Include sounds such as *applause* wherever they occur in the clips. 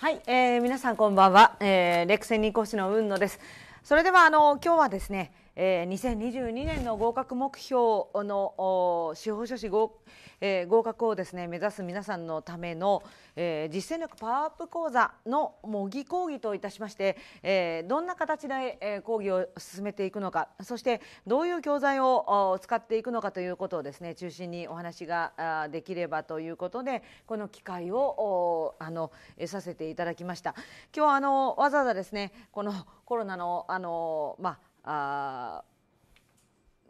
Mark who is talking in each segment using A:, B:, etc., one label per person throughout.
A: はい、えー、皆さんこんばんは、えー、レクセンニコシの雲野ですそれではあの今日はですねえー、2022年の合格目標の司法書士合,、えー、合格をですね目指す皆さんのための、えー、実践力パワーアップ講座の模擬講義といたしまして、えー、どんな形で、えー、講義を進めていくのかそしてどういう教材を使っていくのかということをですね中心にお話ができればということでこの機会をあのさせていただきました。今日あのわざわざですねこのコロナのあの、まああ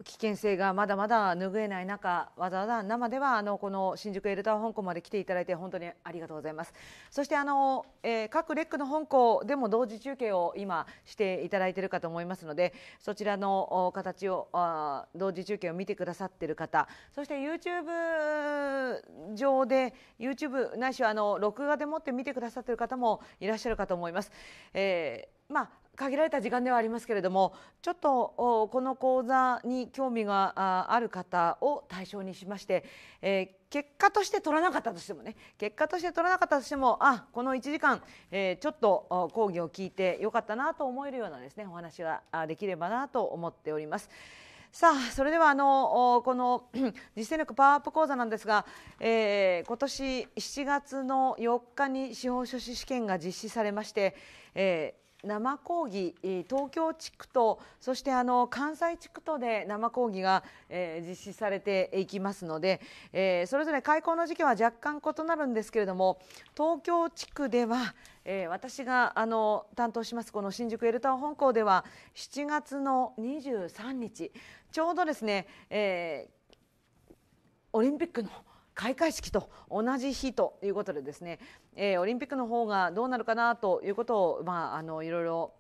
A: 危険性がまだまだ拭えない中わざわざ生ではあのこの新宿エルター本校まで来ていただいて本当にありがとうございますそしてあの、えー、各レックの香港でも同時中継を今していただいているかと思いますのでそちらの形をあ同時中継を見てくださっている方そして YouTube 上で YouTube ないしはあの録画でもって見てくださっている方もいらっしゃるかと思います、えーまあ限られた時間ではありますけれどもちょっとこの講座に興味がある方を対象にしまして、えー、結果として取らなかったとしてもね結果として取らなかったとしてもあこの1時間、えー、ちょっと講義を聞いてよかったなと思えるようなですねお話ができればなと思っております。さあそれではあのこの *clears throat* 実践力パワーアップ講座なんですが、えー、今年7月の4日に司法書士試験が実施されまして、えー、生講義東京地区とそしてあの関西地区とで生講義が、えー、実施されていきますので、えー、それぞれ開講の時期は若干異なるんですけれども東京地区では、えー、私があの担当しますこの新宿エルタン本校では7月の23日ちょうどですね、えー、オリンピックの開会式と同じ日ということでですね、えー、オリンピックの方がどうなるかなということを、まあ、あのいろいろ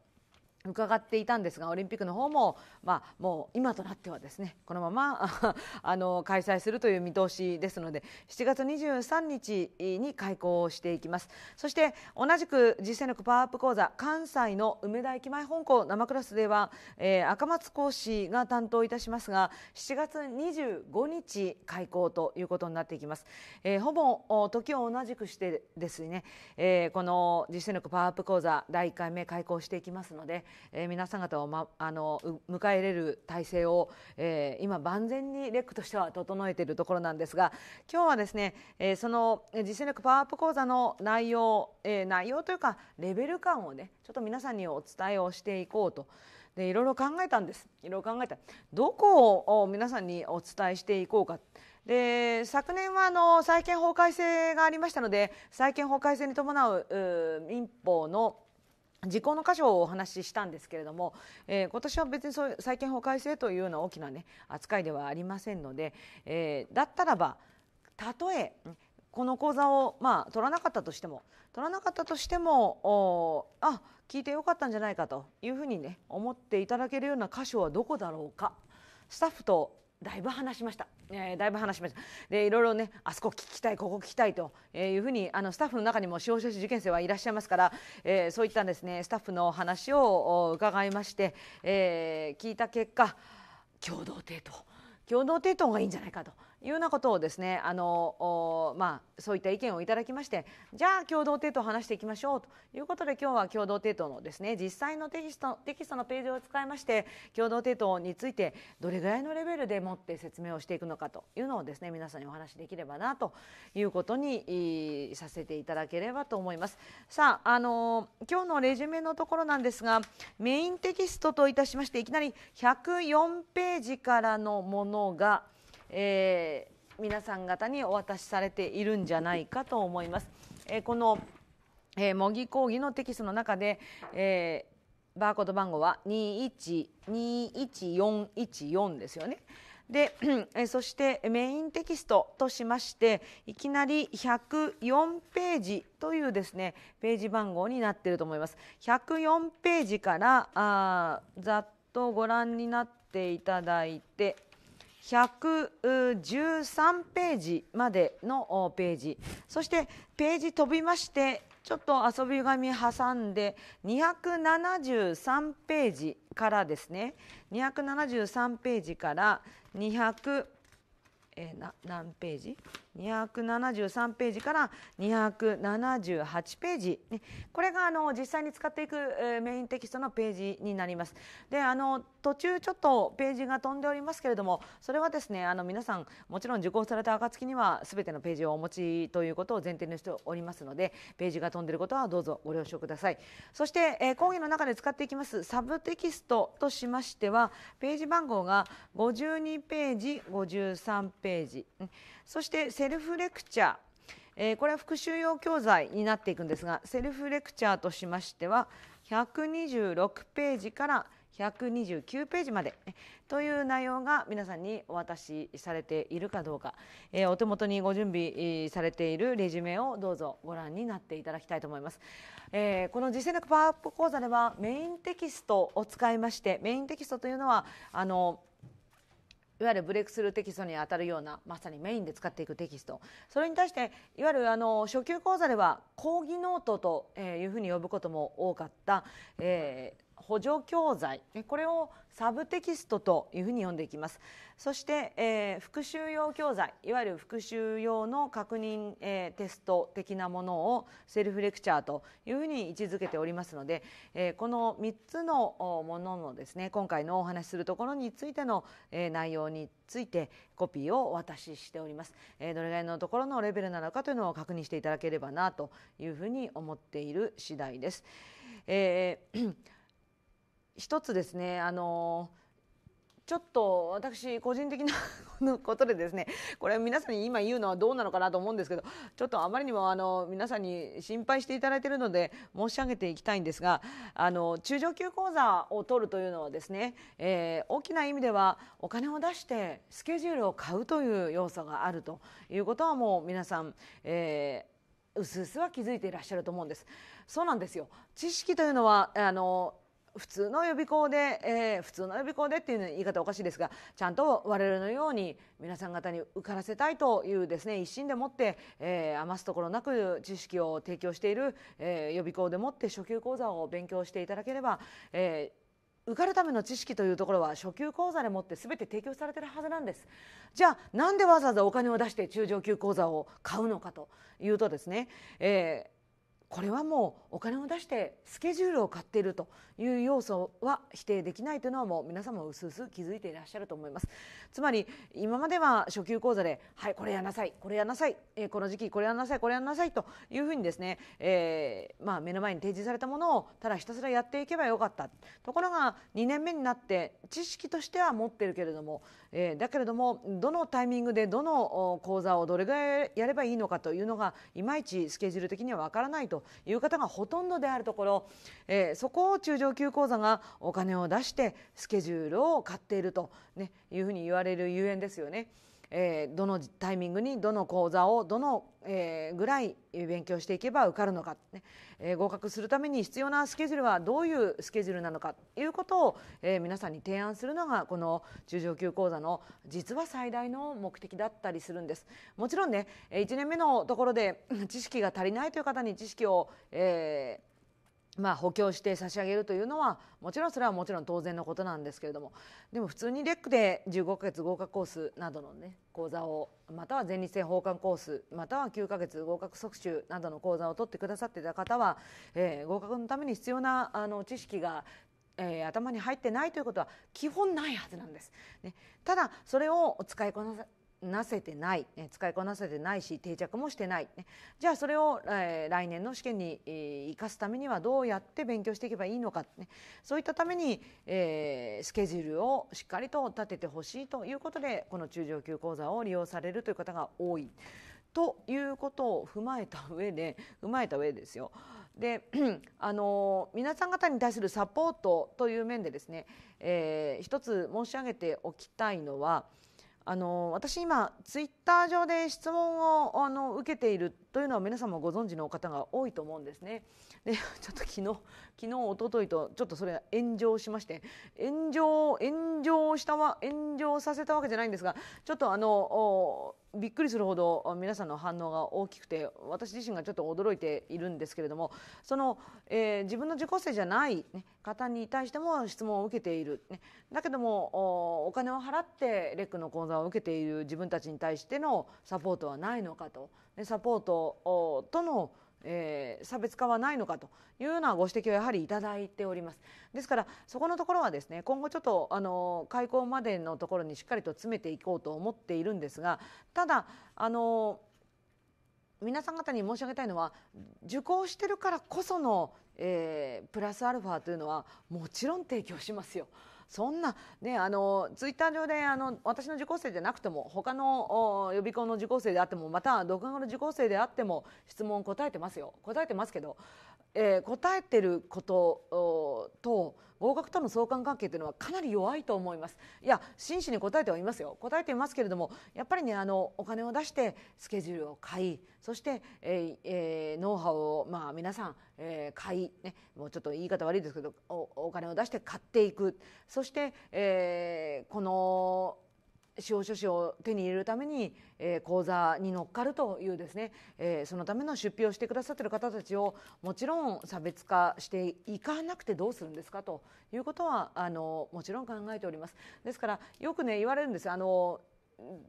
A: 伺っていたんですがオリンピックの方も、まあ、もう今となってはですねこのまま *laughs* あの開催するという見通しですので7月23日に開校していきますそして同じく実践力パワーアップ講座関西の梅田駅前本校生クラスでは、えー、赤松講師が担当いたしますが7月25日開校ということになっていきます、えー、ほぼ時を同じくしてですね、えー、この実践力パワーアップ講座第1回目開校していきますので、えー、皆さん方を、ま、あの迎え入れる体制を、えー、今万全にレックとしては整えているところなんですが今日はですね、えー、その実践力パワーアップ講座の内容、えー、内容というかレベル感をねちょっと皆さんにお伝えをしていこうと。でいろいろ考えたんですいろいろ考えたどこを皆さんにお伝えしていこうかで昨年はあの債権法改正がありましたので債権法改正に伴う民法の時効の箇所をお話ししたんですけれども、えー、今年は別にそういう債権法改正というような大きな、ね、扱いではありませんので、えー、だったらばたとえこの講座を、まあ、取らなかったとしても取らなかったとしてもあ聞いてよかったんじゃないかというふうにね思っていただけるような箇所はどこだろうかスタッフとだいぶ話しました、えー、だいぶ話しましたでいろいろねあそこ聞きたいここ聞きたいというふうにあのスタッフの中にも司法書士受験生はいらっしゃいますから、えー、そういったですねスタッフの話を伺いまして、えー、聞いた結果共同提当共同提当がいいんじゃないかと。いうようなことをですねあの、まあ、そういった意見をいただきましてじゃあ共同帝都を話していきましょうということで今日は共同帝都のですね実際のテキストテキストのページを使いまして共同帝都についてどれぐらいのレベルでもって説明をしていくのかというのをですね皆さんにお話しできればなということにさせていただければと思います。さああの今日のレジュメのところなんですがメインテキストといたしましていきなり104ページからのものがえー、皆さん方にお渡しされているんじゃないかと思います。えー、この、えー、模擬講義のテキストの中で、えー、バーコード番号は212414ですよね。で、*clears throat* えそしてメインテキストとしましていきなり104ページというですねページ番号になっていると思います。104ページからあざっとご覧になっていただいて113ページまでのページそしてページ飛びましてちょっと遊び紙挟んで273ページからですね273ページから200えー、何ページ273ページから278ページ、ね、これがあの実際に使っていく、えー、メインテキストのページになります。であの途中ちょっとページが飛んでおりますけれどもそれはですねあの皆さんもちろん受講された暁には全てのページをお持ちということを前提にしておりますのでページが飛んでいることはどうぞご了承ください。そして、えー、講義の中で使っていきますサブテキストとしましてはページ番号が52ページ53ページそしてセルフレクチャー、えー、これは復習用教材になっていくんですがセルフレクチャーとしましては126ページから129ページまでという内容が皆さんにお渡しされているかどうか、えー、お手元にご準備されているレジュメをどうぞご覧になっていただきたいと思います、えー、この実践力パワーアップ講座ではメインテキストを使いましてメインテキストというのはあのいわゆるブレイクスルーテキストに当たるようなまさにメインで使っていくテキストそれに対していわゆるあの初級講座では講義ノートというふうに呼ぶことも多かった、えー、補助教材これをサブテキストというふうに呼んでいきますそして、えー、復習用教材いわゆる復習用の確認、えー、テスト的なものをセルフレクチャーというふうに位置づけておりますので、えー、この3つのもののですね今回のお話しするところについての、えー、内容についてコピーをお渡ししております、えー、どれぐらいのところのレベルなのかというのを確認していただければなというふうに思っている次第です。えー一つですねあのちょっと私個人的な *laughs* ことでですねこれ皆さんに今言うのはどうなのかなと思うんですけどちょっとあまりにもあの皆さんに心配していただいているので申し上げていきたいんですがあの中上級講座を取るというのはですね、えー、大きな意味ではお金を出してスケジュールを買うという要素があるということはもう皆さん、えー、うすうすは気づいていらっしゃると思うんです。そうなんですよ知識というのはあの普通の予備校で、えー、普通の予備校でっていう言い方おかしいですがちゃんと我々のように皆さん方に受からせたいというですね一心でもって、えー、余すところなく知識を提供している、えー、予備校でもって初級講座を勉強していただければ、えー、受かるための知識というところは初級講座でもって全て提供されてるはずなんですじゃあなんでわざわざお金を出して中上級講座を買うのかというとですね、えーこれはもうお金を出してスケジュールを買っているという要素は否定できないというのはもう皆さんもうすうす気づいていらっしゃると思いますつまり今までは初級講座ではいこれやなさいこれやなさい、えー、この時期これやなさいこれやなさいというふうにですね、えー、まあ、目の前に提示されたものをただひたすらやっていけばよかったところが2年目になって知識としては持ってるけれどもえー、だけれどもどのタイミングでどの講座をどれぐらいやればいいのかというのがいまいちスケジュール的にはわからないという方がほとんどであるところ、えー、そこを中上級講座がお金を出してスケジュールを買っていると、ね、いうふうに言われるゆえんですよね。えー、どのタイミングにどの講座をどの、えー、ぐらい勉強していけば受かるのか、ねえー、合格するために必要なスケジュールはどういうスケジュールなのかということを、えー、皆さんに提案するのがこの中上級講座の実は最大の目的だったりするんです。もちろんね1年目のところで知識が足りないという方に知識を、えーまあ、補強して差し上げるというのはもちろんそれはもちろん当然のことなんですけれどもでも普通にレックで15ヶ月合格コースなどの、ね、講座をまたは前立腺奉管コースまたは9ヶ月合格促習などの講座を取ってくださっていた方は、えー、合格のために必要なあの知識がえー、頭に入ってないということは基本ないはずなんです。ね、ただそれを使いこななせてない、使いこなせてないし定着もしてない、じゃあそれを、来年の試験に、生かすためにはどうやって勉強していけばいいのか、そういったために、スケジュールをしっかりと立ててほしいということでこの中上級講座を利用されるという方が多い。ということを踏まえた上で踏まえた上ですよで *clears throat* あの皆さん方に対するサポートという面でですね、えー、一つ申し上げておきたいのはあの私今ツイッター上で質問をあの受けているというのは皆様ご存知の方が多いと思うんですね。で *laughs* ちょっと昨日昨日おとといとちょっとそれ炎上しまして炎上炎上したは炎上させたわけじゃないんですがちょっとあのびっくりするほど皆さんの反応が大きくて私自身がちょっと驚いているんですけれどもその、えー、自分の受講生じゃない、ね、方に対しても質問を受けている、ね、だけどもお金を払ってレックの講座を受けている自分たちに対してのサポートはないのかと。サポートとのえー、差別化はないのかというようなご指摘をやはりいただいておりますですからそこのところはですね今後ちょっとあの開校までのところにしっかりと詰めていこうと思っているんですがただあの皆さん方に申し上げたいのは受講してるからこその、えー、プラスアルファというのはもちろん提供しますよ。そんな、ね、あのツイッター上であの私の受講生じゃなくても他の予備校の受講生であってもまた独学の受講生であっても質問答えてますよ答えてますけどえー、答えてることと合格との相関関係というのはかなり弱いと思いますいや真摯に答えてはいますよ答えていますけれどもやっぱりねあのお金を出してスケジュールを買いそして、えーえー、ノウハウを、まあ、皆さん、えー、買い、ね、もうちょっと言い方悪いですけどおお金を出して買っていくそして、えー、この司法書士を手に入れるために、えー、講座に乗っかるというですね、えー、そのための出費をしてくださっている方たちをもちろん差別化していかなくてどうするんですかということはあのもちろん考えております。ですからよくね言われるんですあの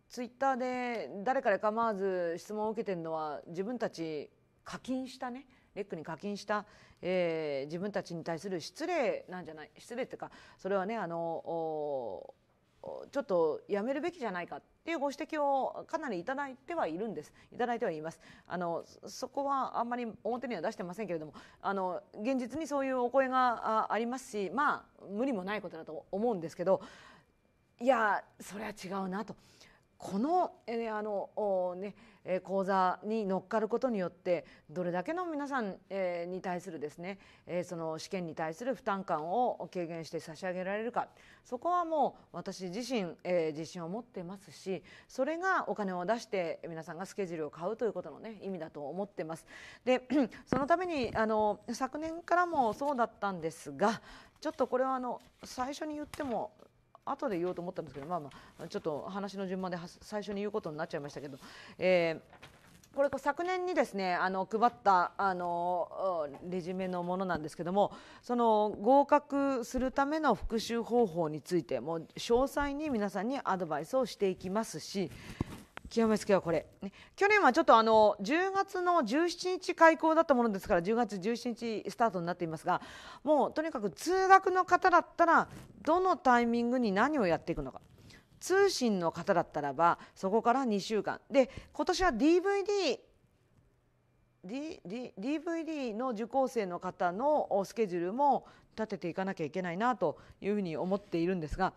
A: ツイッターで誰から構わず質問を受けてるのは自分たち課金したねレックに課金した、えー、自分たちに対する失礼なんじゃない失礼っていうかそれはねあのちょっとやめるべきじゃないかっていうご指摘をかなりいただいてはいるんです。いただいてはいます。あのそこはあんまり表には出してませんけれども、あの現実にそういうお声がありますし、まあ無理もないことだと思うんですけど、いやそれは違うなと。この、えー、あのね。え講座に乗っかることによってどれだけの皆さん、えに対するですね、えその試験に対する負担感を軽減して差し上げられるかそこはもう私自身、え自信を持ってますしそれがお金を出して皆さんがスケジュールを買うということの、ね、意味だと思ってます。で *clears throat* そのためにあの昨年からもそうだったんですがちょっとこれはあの最初に言っても後で言おうと思ったんですけど、まあまあ、ちょっと話の順番で最初に言うことになっちゃいましたけど、えー、これ昨年にですねあの配ったあのレジュメのものなんですけどもその合格するための復習方法についても詳細に皆さんにアドバイスをしていきますし極めつけはこれ、ね、去年はちょっとあの10月の17日開校だったものですから10月17日スタートになっていますがもうとにかく通学の方だったらどのタイミングに何をやっていくのか通信の方だったらばそこから2週間で今年は DVD D D DVD の受講生の方のスケジュールも立てていかなきゃいけないなというふうに思っているんですが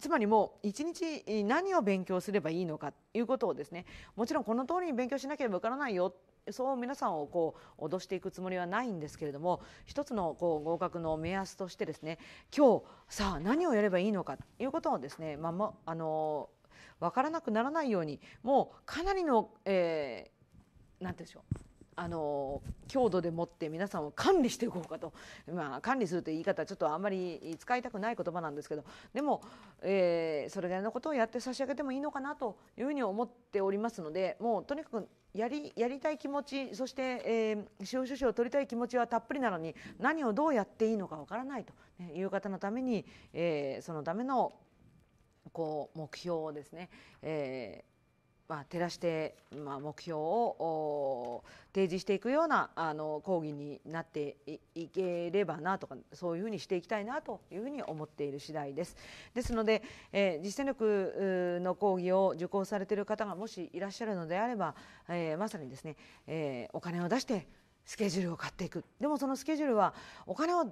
A: つまりもう一日何を勉強すればいいのかということをですねもちろんこの通りに勉強しなければわからないよそう皆さんをこう脅していくつもりはないんですけれども一つのこう合格の目安としてですね今日さあ何をやればいいのかということをですね、まあ、まあの分からなくならないようにもうかなりの、えー、なんてうんでしょうあの強度でもって皆さんを管理していこうかと、まあ、管理するという言い方ちょっとあんまり使いたくない言葉なんですけどでも、えー、それぐらいのことをやって差し上げてもいいのかなというふうに思っておりますのでもうとにかくやりやりたい気持ちそして、えー、司法書士を取りたい気持ちはたっぷりなのに何をどうやっていいのかわからないという方のために、えー、そのためのこう目標をですね、えーまあ、照らして、まあ、目標を提示していくようなあの講義になっていければなとかそういうふうにしていきたいなというふうに思っている次第です。ですので、えー、実践力の講義を受講されている方がもしいらっしゃるのであれば、えー、まさにですね、えー、お金を出してスケジュールを買っていくでもそのスケジュールはお金を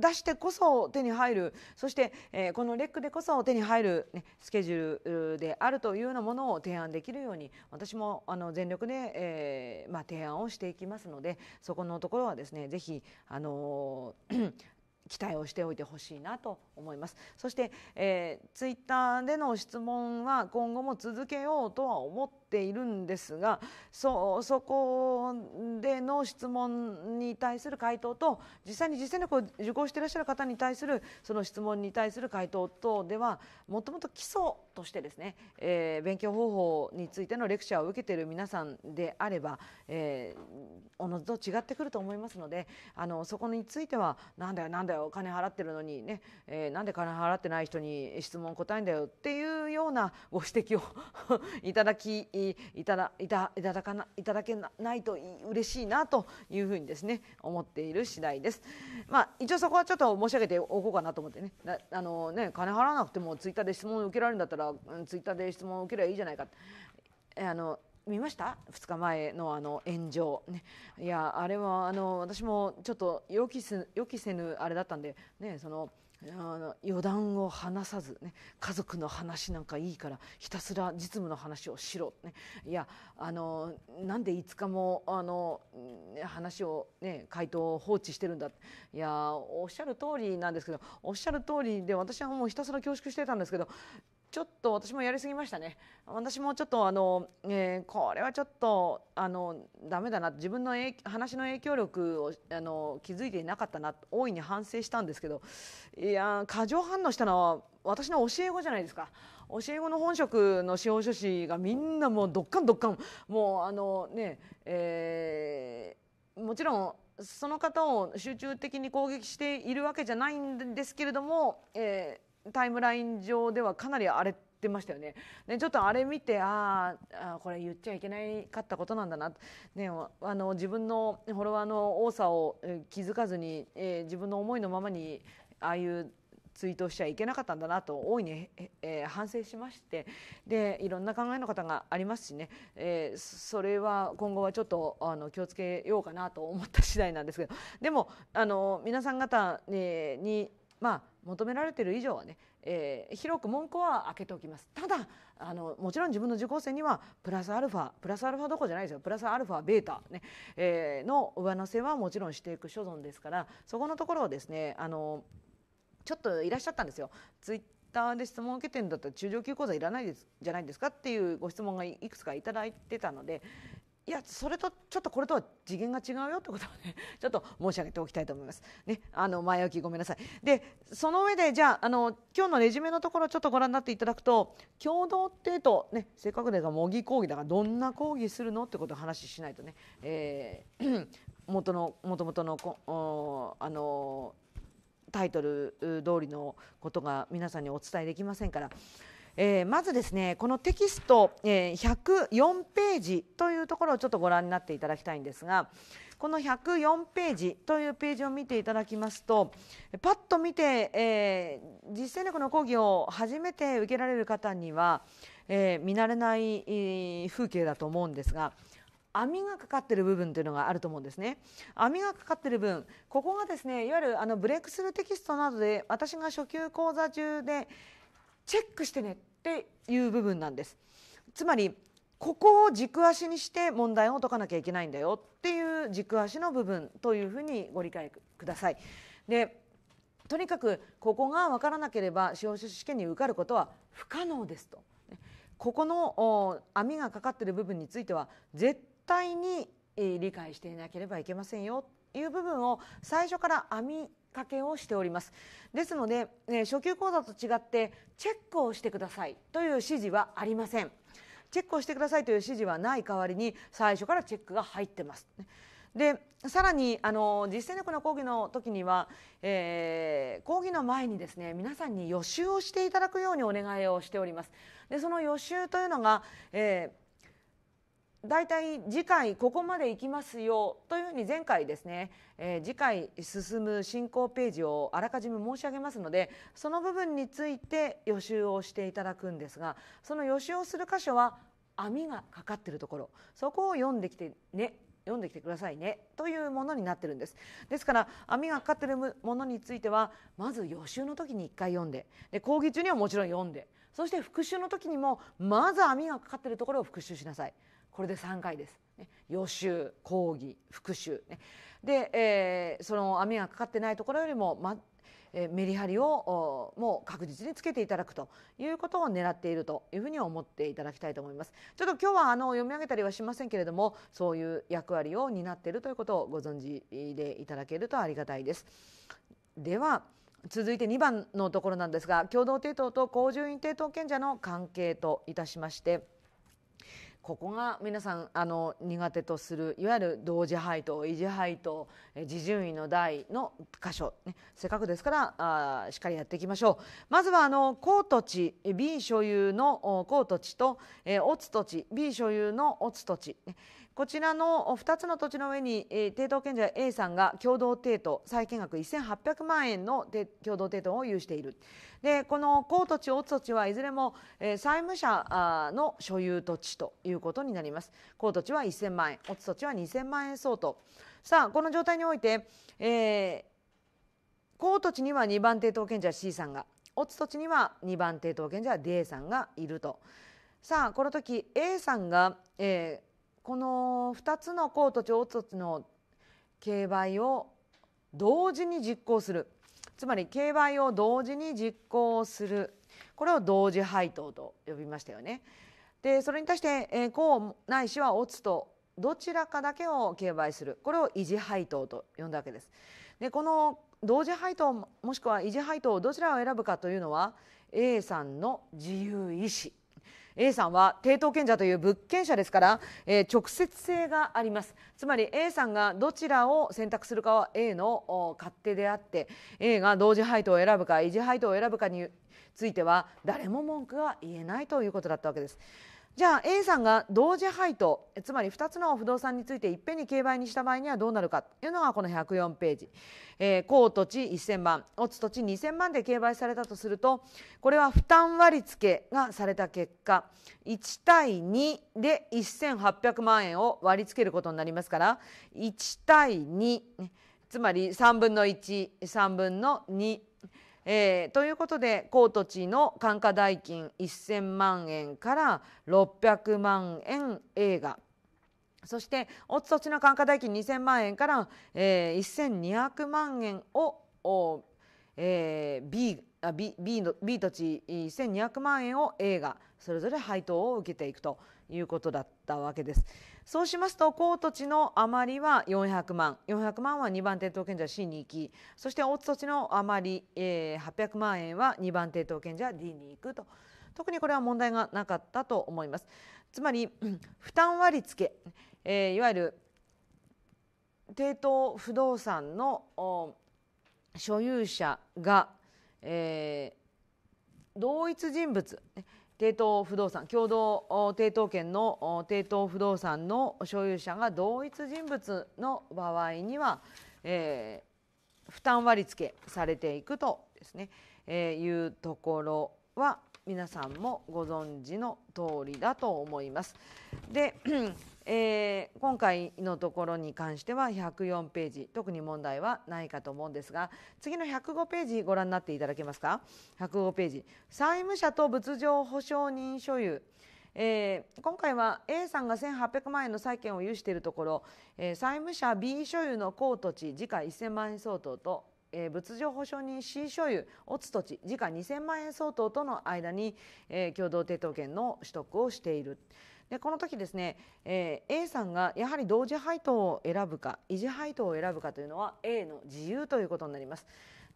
A: 出してこそ手に入るそして、えー、このレックでこそ手に入る、ね、スケジュールであるというようなものを提案できるように私もあの全力で、えーまあ、提案をしていきますのでそこのところはですねぜひあの *clears throat* 期待をしておいてほしいなと思いますそして、えー、ツイッターでの質問は今後も続けようとは思っているんですがそそこでの質問に対する回答と実際に実践力を受講していらっしゃる方に対するその質問に対する回答等ではもともと基礎としてですね、えー、勉強方法についてのレクチャーを受けている皆さんであれば、えー、おのずと違ってくると思いますのであのそこについてはなんだよなんだよお金払ってるのにね、えー、なんで金払ってない人に質問答えんだよっていうようなご指摘を *laughs* いただきいただいたいただかないただけないと嬉しいなというふうにですね思っている次第です。まあ、一応そこはちょっと申し上げておこうかなと思ってねあのね金払わなくてもツイッターで質問を受けられるんだったら、うん、ツイッターで質問を受ければいいじゃないかあの見ました2日前のあの炎上、ね、いやあれはあの私もちょっと予期せ予期せぬあれだったんでねその。あの余談を話さず、ね、家族の話なんかいいからひたすら実務の話をしろ、ね、いやあのなんで5日もあの話を、ね、回答を放置してるんだいやおっしゃる通りなんですけどおっしゃる通りで私はもうひたすら恐縮してたんですけどちょっと私もやりすぎましたね私もちょっとあの、えー、これはちょっとあのダメだな自分の話の影響力をあの気づいていなかったな大いに反省したんですけどいや過剰反応したのは私の教え子じゃないですか教え子の本職の司法書士がみんなもうどっかんどっかんもうあのねえー、もちろんその方を集中的に攻撃しているわけじゃないんですけれども、えータイムライン上ではかなり荒れてましたよね。ねちょっとあれ見てああこれ言っちゃいけないかったことなんだな、ね、あの自分のフォロワーの多さを気づかずに、えー、自分の思いのままにああいうツイートしちゃいけなかったんだなと大いに、えー、反省しましてでいろんな考えの方がありますしね、えー、それは今後はちょっとあの気をつけようかなと思った次第なんですけどでもあの皆さん方に、まあ求められている以上はね、えー、広く門戸は開けておきますただあのもちろん自分の受講生にはプラスアルファプラスアルファどこじゃないですよプラスアルファベータね、えー、の上乗せはもちろんしていく所存ですからそこのところをですねあのちょっといらっしゃったんですよ。ツイターで質問を受けてるんだったら中上級講座いらないですじゃないですかっていうご質問がいくつかいただいてたので、いやそれとちょっとこれとは次元が違うよってことをね *laughs* ちょっと申し上げておきたいと思います。ね、あの前置きごめんなさいでその上でじゃああの今日のレジュメのところちょっとご覧になっていただくと共同ってうと、ね、せっかくでが模擬講義だからどんな講義するのってことを話ししないとね、えー、*clears throat* 元の元々のこあのタイトル通りのことが皆さんにお伝えできませんから。えー、まずですねこのテキスト、えー、104ページというところをちょっとご覧になっていただきたいんですがこの104ページというページを見ていただきますとパッと見て、えー、実践力の講義を初めて受けられる方には、えー、見慣れない、風景だと思うんですが網がかかってる部分というのがあると思うんですね網がかかってる分ここがですねいわゆるあのブレイクスルーテキストなどで私が初級講座中でチェックしてねっていう部分なんです。つまりここを軸足にして問題を解かなきゃいけないんだよっていう軸足の部分というふうにご理解ください。でとにかくここが分からなければ司法書士試験に受かることは不可能ですと。ここの網がかかっている部分については絶対に理解していなければいけませんよという部分を最初から網掛けをしておりますですので、ね、初級講座と違ってチェックをしてくださいという指示はありませんチェックをしてくださいという指示はない代わりに最初からチェックが入ってます。でさらにあの実践力の講義の時には、えー、講義の前にですね皆さんに予習をしていただくようにお願いをしております。でその予習というのが、えー大体次回ここまで行きますよというふうに前回ですね、えー、次回進む進行ページをあらかじめ申し上げますのでその部分について予習をしていただくんですがその予習をする箇所は網がかかっているところそこを読んできてね読んできてくださいねというものになってるんですですから網がかかってるものについてはまず予習の時に1回読んでで講義中にはもちろん読んでそして復習の時にもまず網がかかっているところを復習しなさいこれで3回です。ね、予習講義復習、ね、で、えー、その網がかかってないところよりも、まえー、メリハリをもう確実につけていただくということを狙っているというふうに思っていただきたいと思いますちょっと今日はあの読み上げたりはしませんけれどもそういう役割を担っているということをご存知でいただけるとありがたいですでは続いて2番のところなんですが共同帝当と公順院帝党権者の関係といたしましてここが皆さんあの苦手とするいわゆる同時配当維持配当自順位の台の箇所、ね、せっかくですからあしっかりやっていきましょうまずはあの公土地 B 所有の公土地と、えー、オツ土地 B 所有のオツ土地、ねこちらの2つの土地の上に、えー、抵当権者 A さんが共同抵当債権額1800万円の共同抵当を有しているでこの高土地、大土地はいずれも、えー、債務者の所有土地ということになります高土地は1000万円、大土地は2000万円相当さあこの状態において、えー、公土地には2番抵当権者 C さんがオ土地には2番抵当権者 D さんがいるとさあこの時 A さんが、えー、この2つの公と町との競売を同時に実行するつまり競売を同時に実行するこれを同時配当と呼びましたよね。でそれに対してえ公ないしはオツとどちらかだけを競売するこれを維持配当と呼んだわけです。でこの同時配当もしくは維持配当どちらを選ぶかというのは A さんの自由意志 A さんは抵当権者という物件者ですから、えー、直接性がありますつまり A さんがどちらを選択するかは A の勝手であって A が同時配当を選ぶか維持配当を選ぶかについては誰も文句は言えないということだったわけですじゃあ A さんが同時配当つまり2つの不動産についていっぺんに競売にした場合にはどうなるかというのがこの104ページ、えー、高土地1000万オツ土地2000万で競売されたとするとこれは負担割付がされた結果1対2で1800万円を割り付けることになりますから1対2つまり3分の13分の2えー、ということで高土地の単価代金1000万円から600万円映画そしておつ土地の単価代金2000万円から、えー、1200万円を、えー、B, B, B, B 土地1200万円を映画それぞれ配当を受けていくと。いうことだったわけです。そうしますと高土地の余りは400万400万は2番抵当権者 C に行きそして大津土地の余り、えー、800万円は2番抵当権者 D に行くと特にこれは問題がなかったと思います。つまり *clears throat* 負担割付、えー、いわゆる抵当不動産の所有者が、えー、同一人物抵当不動産共同抵当権の抵当不動産の所有者が同一人物の場合には、えー、負担割付されていくとですね、えー、いうところは皆さんもご存知の通りだと思います。でえー、今回のところに関しては104ページ特に問題はないかと思うんですが次の105ページご覧になっていただけますか105ページ債務者と物情保証人所有えー、今回は A さんが1800万円の債権を有しているところ、えー、債務者 B 所有の高土地時価1000万円相当とえー、物情保証人 C 所有オ土地時価2000万円相当との間に、え共同抵当権の取得をしている。でこの時ですね、えー、A さんがやはり同時配当を選ぶか維持配当を選ぶかというのは A の自由ということになります。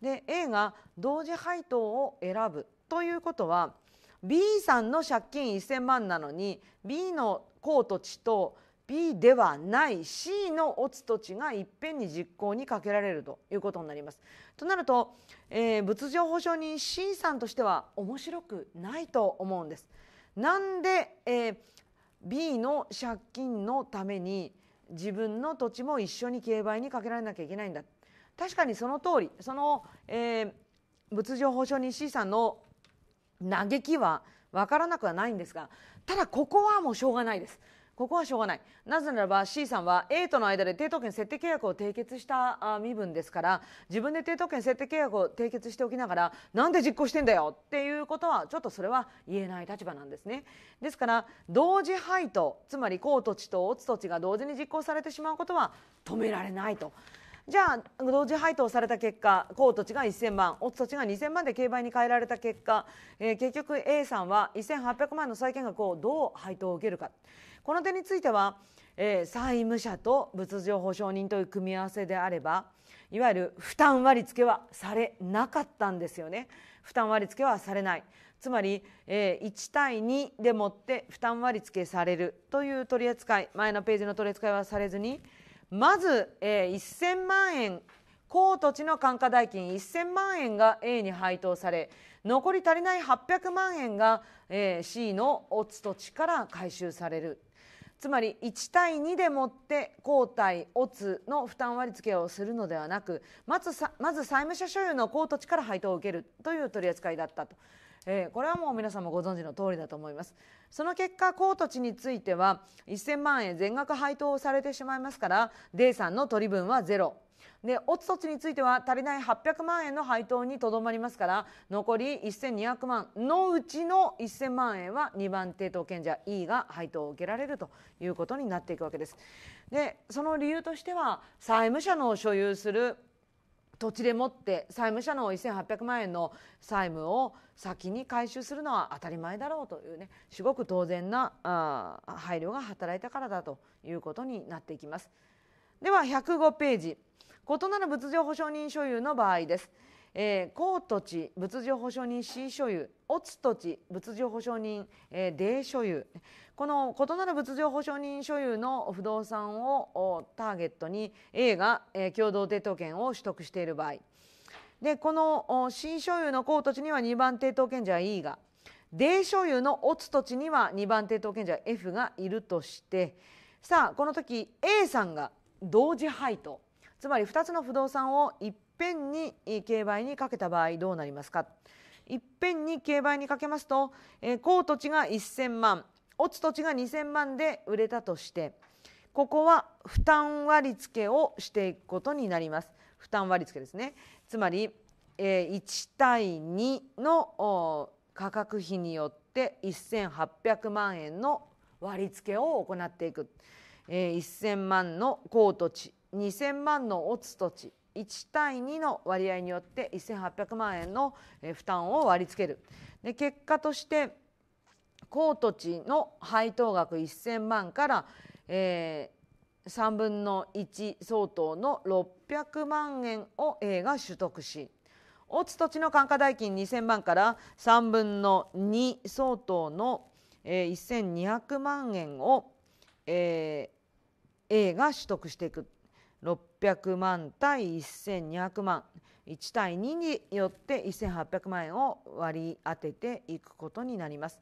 A: で A が同時配当を選ぶということは B さんの借金1000万なのに B の高土地と B ではない C のオツ土地がいっぺんに実行にかけられるということになります。となると、えー、物情保証人 C さんとしては面白くないと思うんです。なんで、えー、B の借金のために自分の土地も一緒に競売にかけられなきゃいけないんだ確かにその通りその、えー、物情報証人 C さんの嘆きは分からなくはないんですがただここはもうしょうがないですここはしょうがないなぜならば C さんは A との間で抵当権設定契約を締結した身分ですから自分で抵当権設定契約を締結しておきながらなんで実行してんだよっていうことはちょっとそれは言えない立場なんですねですから同時配当つまり公土地と乙土地が同時に実行されてしまうことは止められないと。じゃあ同時配当された結果公土地が1000万乙土地が2000万で競売に変えられた結果、えー、結局 A さんは1800万の債権額をどう配当を受けるか。この点については、えー、債務者と物情保証人という組み合わせであればいわゆる負担割付はされなかったんですよね負担割付はされないつまり、えー、1対2でもって負担割付されるという取り扱い前のページの取り扱いはされずにまず、えー、1000万円高土地の感価代金1000万円が A に配当され残り足りない800万円が、えー、C のオツ土地から回収されるつまり1対2でもって交代オツの負担割り付けをするのではなくまずまず債務者所有の公土地から配当を受けるという取り扱いだったと、えー、これはもう皆さんもご存知の通りだと思います。その結果コート地については1000万円全額配当されてしまいますから D さんの取り分はゼロでオツ土地については足りない800万円の配当にとどまりますから残り1200万のうちの1000万円は2番抵当権者 E が配当を受けられるということになっていくわけです。でその理由としては債務者の所有する土地でもって債務者の1800万円の債務を先に回収するのは当たり前だろうというねすごく当然なあ配慮が働いたからだということになっていきます。では105ページ異なる物情保証人所有の場合です。えー、公土地仏上保証人 C 所有乙土地仏上保証人、えー、D 所有この異なる仏上保証人所有の不動産をターゲットに A が、えー、共同抵当権を取得している場合でこの C 所有の公土地には2番抵当権者 E が D 所有の乙土地には2番抵当権者 F がいるとしてさあこの時 A さんが同時配当つまり2つの不動産を一ぺんに競売にかけた場合どうなりますかいっぺんに競売にかけますと、え高土地が1000万落ち土地が2000万で売れたとしてここは負担割付をしていくことになります負担割付ですねつまり、えー、1対2の価格比によって1800万円の割付を行っていく、えー、1000万の高土地2000万の落ち土地1対2の割合によって1800万円の負担を割り付けるで結果として高土地の配当額1000万から、えー、3分の1相当の600万円を A が取得し落ち土地の単価代金2000万から3分の2相当の、えー、1200万円を、えー、A が取得していく。600万対1200万1対2によって1800万円を割り当てていくことになります。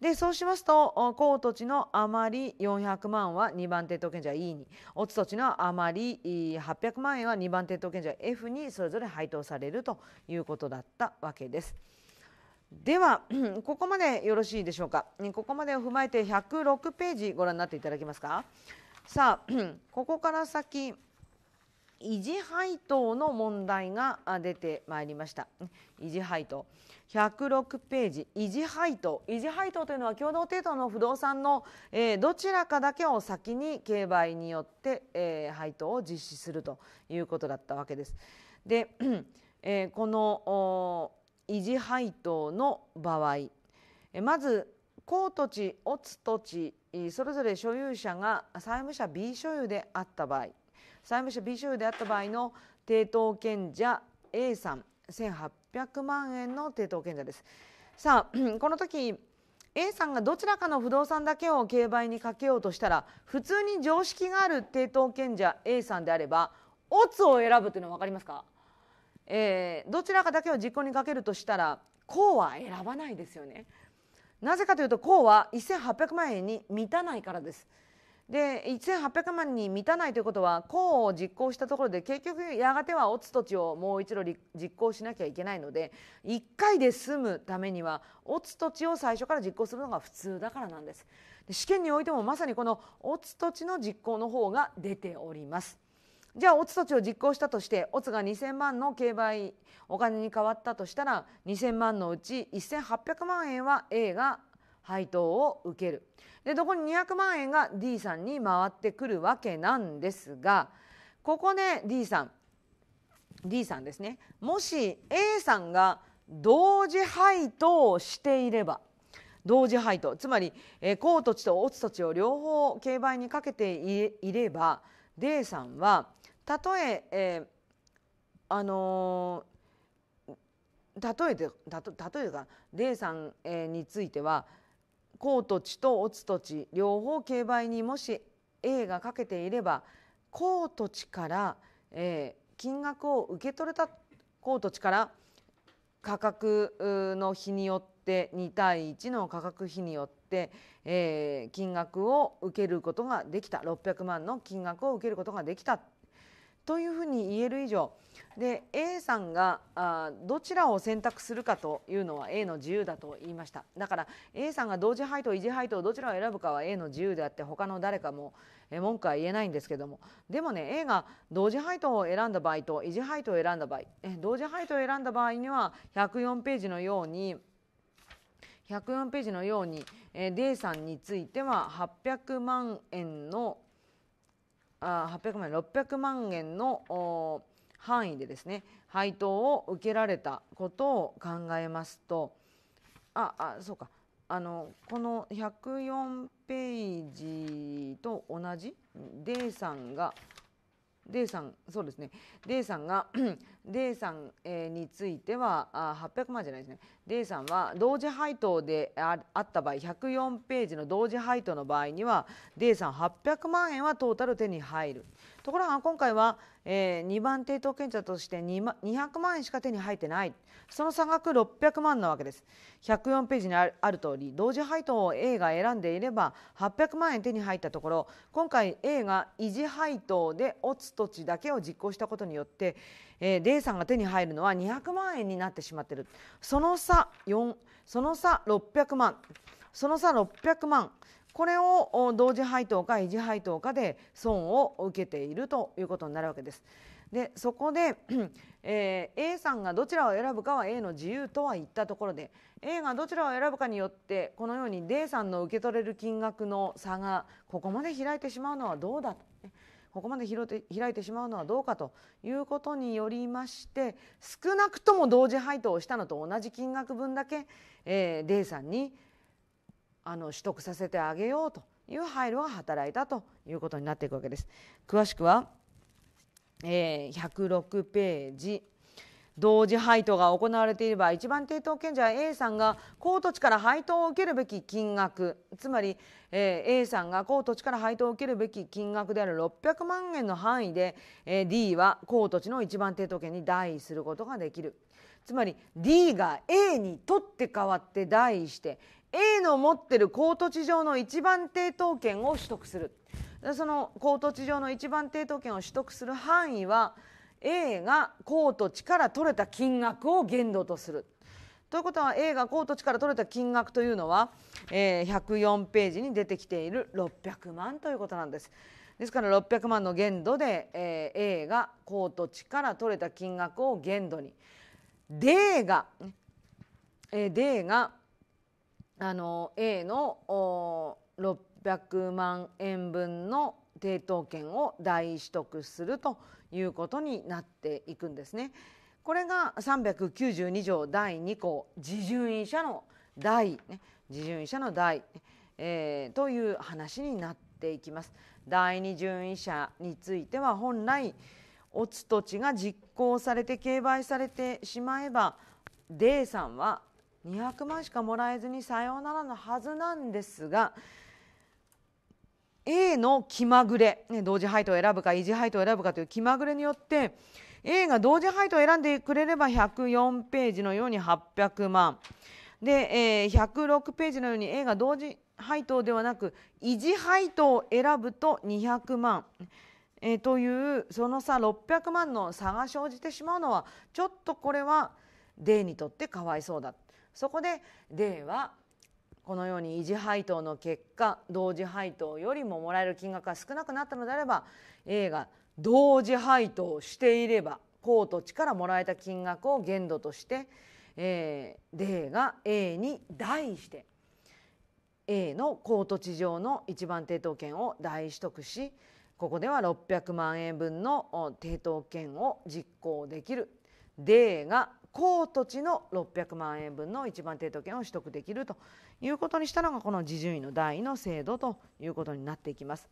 A: でそうしますと高土地の余り400万は2番手当権者 E に乙土地の余り800万円は2番手当権者 F にそれぞれ配当されるということだったわけです。では *clears throat* ここまでよろしいでしょうかここまでを踏まえて106ページご覧になっていただけますかさあ *clears throat* ここから先維持配当の問題が出てまいりました維持配当106ページ維持配当維持配当というのは共同程度の不動産の、えー、どちらかだけを先に競売によって、えー、配当を実施するということだったわけですで、*clears throat* えー、この維持配当の場合えまず高土地、乙土地それぞれ所有者が債務者 B 所有であった場合債務者 B 所有であった場合の抵当権者 A さん1800万円の抵当権者です。さあこの時 A さんがどちらかの不動産だけを競売にかけようとしたら普通に常識がある抵当権者 A さんであればオツを選ぶというのは分かりますか、えー、どちらかだけを実行にかけるとしたらこうは選ばないですよねなぜかというとこうは1800万円に満たないからです。で1800万に満たないということは功を実行したところで結局やがてはオツ土地をもう一度実行しなきゃいけないので1回で済むためにはオツ土地を最初から実行するのが普通だからなんですで試験においてもまさにこのオツ土地の実行の方が出ておりますじゃあオツ土地を実行したとしてオツが2000万の競売お金に変わったとしたら2000万のうち1800万円は A が配当を受けるでどこに200万円が D さんに回ってくるわけなんですがここで D さん D さんですねもし A さんが同時配当をしていれば同時配当つまり、え土地と落土地を両方競売にかけていれば D さんはたとええーあのー、例えて例えばか D さんについては高土地と乙土地両方競売にもし A がかけていれば高土地から、えー、金額を受け取れた高土地から価格の比によって2対1の価格比によって、えー、金額を受けることができた600万の金額を受けることができたというふうに言える以上で A さんがあどちらを選択するかというのは A の自由だと言いましただから A さんが同時配当維持配当どちらを選ぶかは A の自由であって他の誰かも文句は言えないんですけどもでもね A が同時配当を選んだ場合と維持配当を選んだ場合え同時配当を選んだ場合には104ページのように104ページのように D さんについては800万円のあ800万円600万円の範囲でですね配当を受けられたことを考えますとああそうかあのこの104ページと同じ D さんがデイさんそうですねデイさんが *clears throat* デイさん、えについてはあ800万じゃないですねデイさんは同時配当であった場合104ページの同時配当の場合にはデイさん800万円はトータル手に入るところが今回は、えー、2番抵当権者として200万円しか手に入ってないその差額600万なわけです104ページにある通り同時配当を A が選んでいれば800万円手に入ったところ今回 A が維持配当で落つ土地だけを実行したことによって、えー、D さんが手に入るのは200万円になってしまっているその差4その差600万その差600万これを同時配当か維持配当かで損を受けているということになるわけです。でそこで、*clears throat* えー、A さんがどちらを選ぶかは A の自由とは言ったところで A がどちらを選ぶかによってこのように D さんの受け取れる金額の差がここまで開いてしまうのはどうだと、ここまで開いてしまうのはどうかということによりまして少なくとも同時配当をしたのと同じ金額分だけ、えー、D さんにあの取得させてあげようという配慮が働いたということになっていくわけです。詳しくは、えー、106ページ同時配当が行われていれば一番抵当権者 A さんが高土地から配当を受けるべき金額つまり、えー、A さんが高土地から配当を受けるべき金額である600万円の範囲で、えー、D は高土地の一番抵当権に代位することができるつまり D が A に取って代わって代位して A の持ってる高土地上の一番抵当権を取得するその高土地上の一番抵当権を取得する範囲は A が高土地から取れた金額を限度とする。ということは A が高土地から取れた金額というのは、えー、104ページに出てきている600万ということなんです。ですから600万の限度で、えー、A が高土地から取れた金額を限度に D が、えー、D があの A の600万円分の抵当権を代取得するということになっていくんですね。これが392条第2項自順位者の代、ね、自順位者の代、えー、という話になっていきます。第二順位者については本来オツ土地が実行されて競売されてしまえば D さんは200万しかもらえずにさようならのはずなんですが A の気まぐれ、ね、同時配当を選ぶか維持配当を選ぶかという気まぐれによって A が同時配当を選んでくれれば104ページのように800万で、えー、106ページのように A が同時配当ではなく維持配当を選ぶと200万。えー、というその差600万の差が生じてしまうのはちょっとこれは D にとってかわいそうだそこでデーはこのように維持配当の結果同時配当よりももらえる金額が少なくなったのであれば A が同時配当していれば高土地からもらえた金額を限度として、えー、D が A に代して A の高土地上の一番抵当権を代取得しここでは600万円分の抵当権を実行できる D が高土地の600万円分の一番抵当権を取得できるということにしたのがこの自順位の第位の制度ということになっていきます。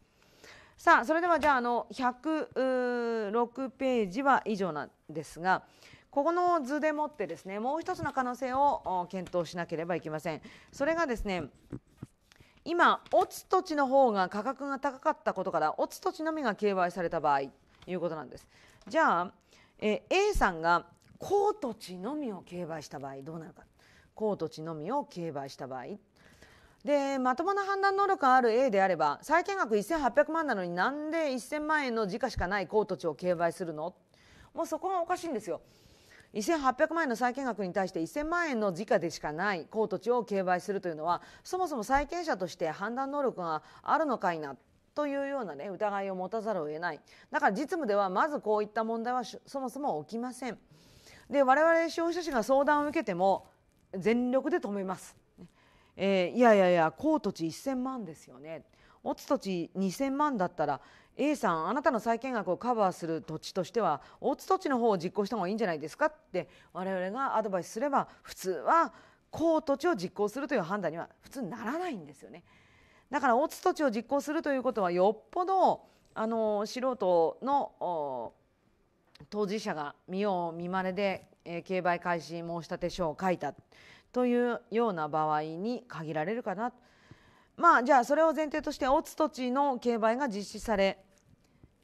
A: さあそれではじゃああの106ページは以上なんですがここの図でもってですねもう一つの可能性を検討しなければいけません。それがですね今、オツ土地の方が価格が高かったことからオツ土地のみが競売された場合ということなんです。じゃあえ A さんが公土地のみを競売した場合どうなるか公土地のみを競売した場合でまともな判断能力がある A であれば債権額1800万なのになんで1000万円の時価しかない公土地を競売するのもうそこがおかしいんですよ。1800万円の債権額に対して1000万円の時価でしかない公土地を競売するというのはそもそも債権者として判断能力があるのかいなというような、ね、疑いを持たざるを得ないだから実務ではまずこういった問題はそもそも起きません。で我々消費者士が相談を受けても全力で止めます、えー、いやいやいや高土地1000万ですよね持つ土地2000万だったら A さんあなたの債権額をカバーする土地としては大津土地の方を実行した方がいいんじゃないですかって我々がアドバイスすれば普通は高土地を実行するという判断には普通ならないんですよね。だから大津土地を実行するということはよっぽどあの素人の当事者が見よう見まねで、えー、競売開始申立書を書いたというような場合に限られるかなまあじゃあそれを前提として大津土地の競売が実施され、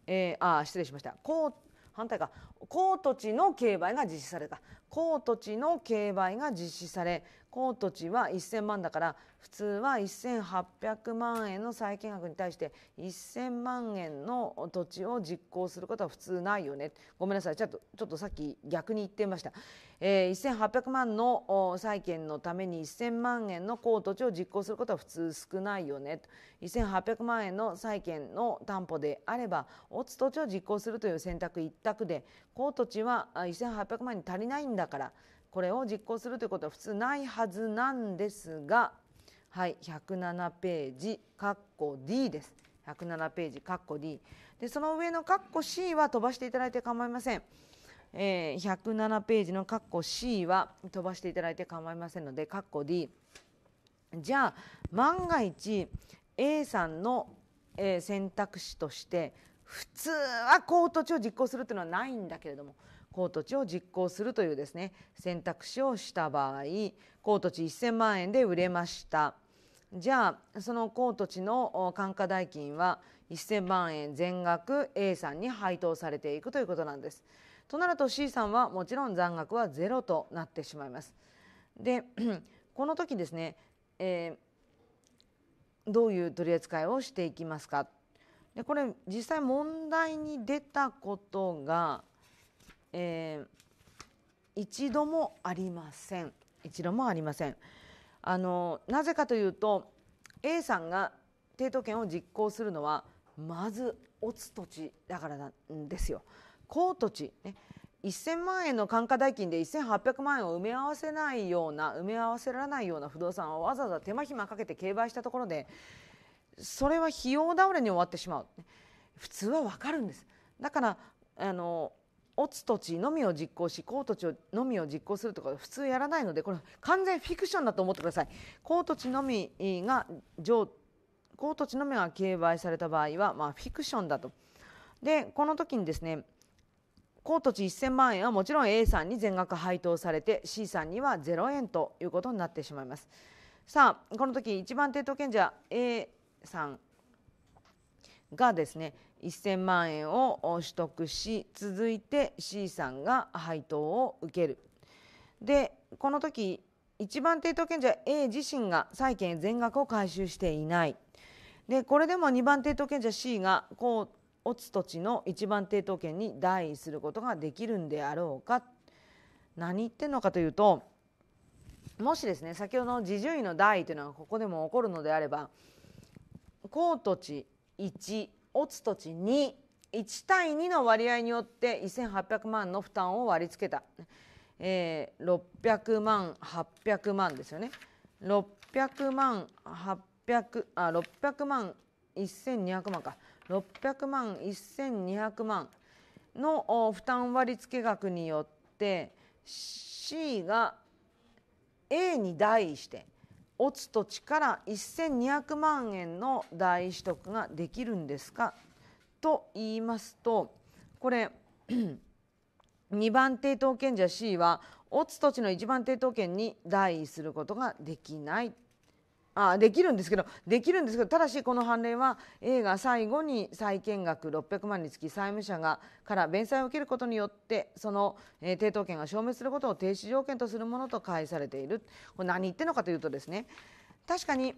A: えー、あ失礼しました高反対か高土地の競売が実施された高土地の競売が実施され高土地は1000万だから普通は1800万円の債権額に対して1000万円の土地を実行することは普通ないよねごめんなさいちょっとちょっとさっき逆に言ってました、えー、1800万の債権のために1000万円の高土地を実行することは普通少ないよね1800万円の債権の担保であれば落つ土地を実行するという選択一択で高土地は1800万に足りないんだからこれを実行するということは普通ないはずなんですが、はい、107ページ括弧 D です。107ページ括弧 D でその上の括弧 C は飛ばしていただいて構いません。えー、107ページの括弧 C は飛ばしていただいて構いませんので括弧 D じゃあ万が一 A さんの、えー、選択肢として普通はコート地を実行するというのはないんだけれども公土地を実行するというですね選択肢をした場合公土地1000万円で売れましたじゃあその公土地の単価代金は1000万円全額 A さんに配当されていくということなんです。となると C さんはもちろん残額はゼロとなってしまいます。で *clears throat* この時ですね、えー、どういう取り扱いをしていきますかでこれ実際問題に出たことがえー、一度もありません一度もありませんあのなぜかというと A さんが抵当権を実行するのはまず落つ土地だからなんですよ高土地ね1000万円の単価代金で1800万円を埋め合わせないような埋め合わせられないような不動産をわざわざ手間暇かけて競売したところでそれは費用倒れに終わってしまう普通は分かるんですだからあの落つ土地のみを実行し高土地のみを実行するとか普通やらないのでこれ完全フィクションだと思ってください高土地のみが上高土地のみが競売された場合は、まあ、フィクションだとでこの時にですね高土地1000万円はもちろん A さんに全額配当されて C さんには0円ということになってしまいますさあこの時一番抵当権者 A さんがですね1000万円を取得し続いて C さんが配当を受けるでこの時一番抵当権者 A 自身が債権全額を回収していないでこれでも2番抵当権者 C がこう落ち土地の一番抵当権に代位することができるんであろうか何言ってんのかというともしですね先ほどの自順位の代位というのがここでも起こるのであれば公土地1オつ土地21対2の割合によって1800万の負担を割り付けた、えー、600万800万ですよね600万800あ600万1200万か600万1200万の負担割付額によって C が A に代してオツ土地から1200万円の大取得ができるんですかと言いますとこれ2 *clears throat* 番抵当権者 C はオツ土地の1番抵当権に代位することができないあできるんですけどできるんですけどただしこの判例は映画最後に債権額600万につき債務者がから弁済を受けることによってその、えー、抵当権が消滅することを停止条件とするものと返されているこれ何言ってるのかというとですね確かに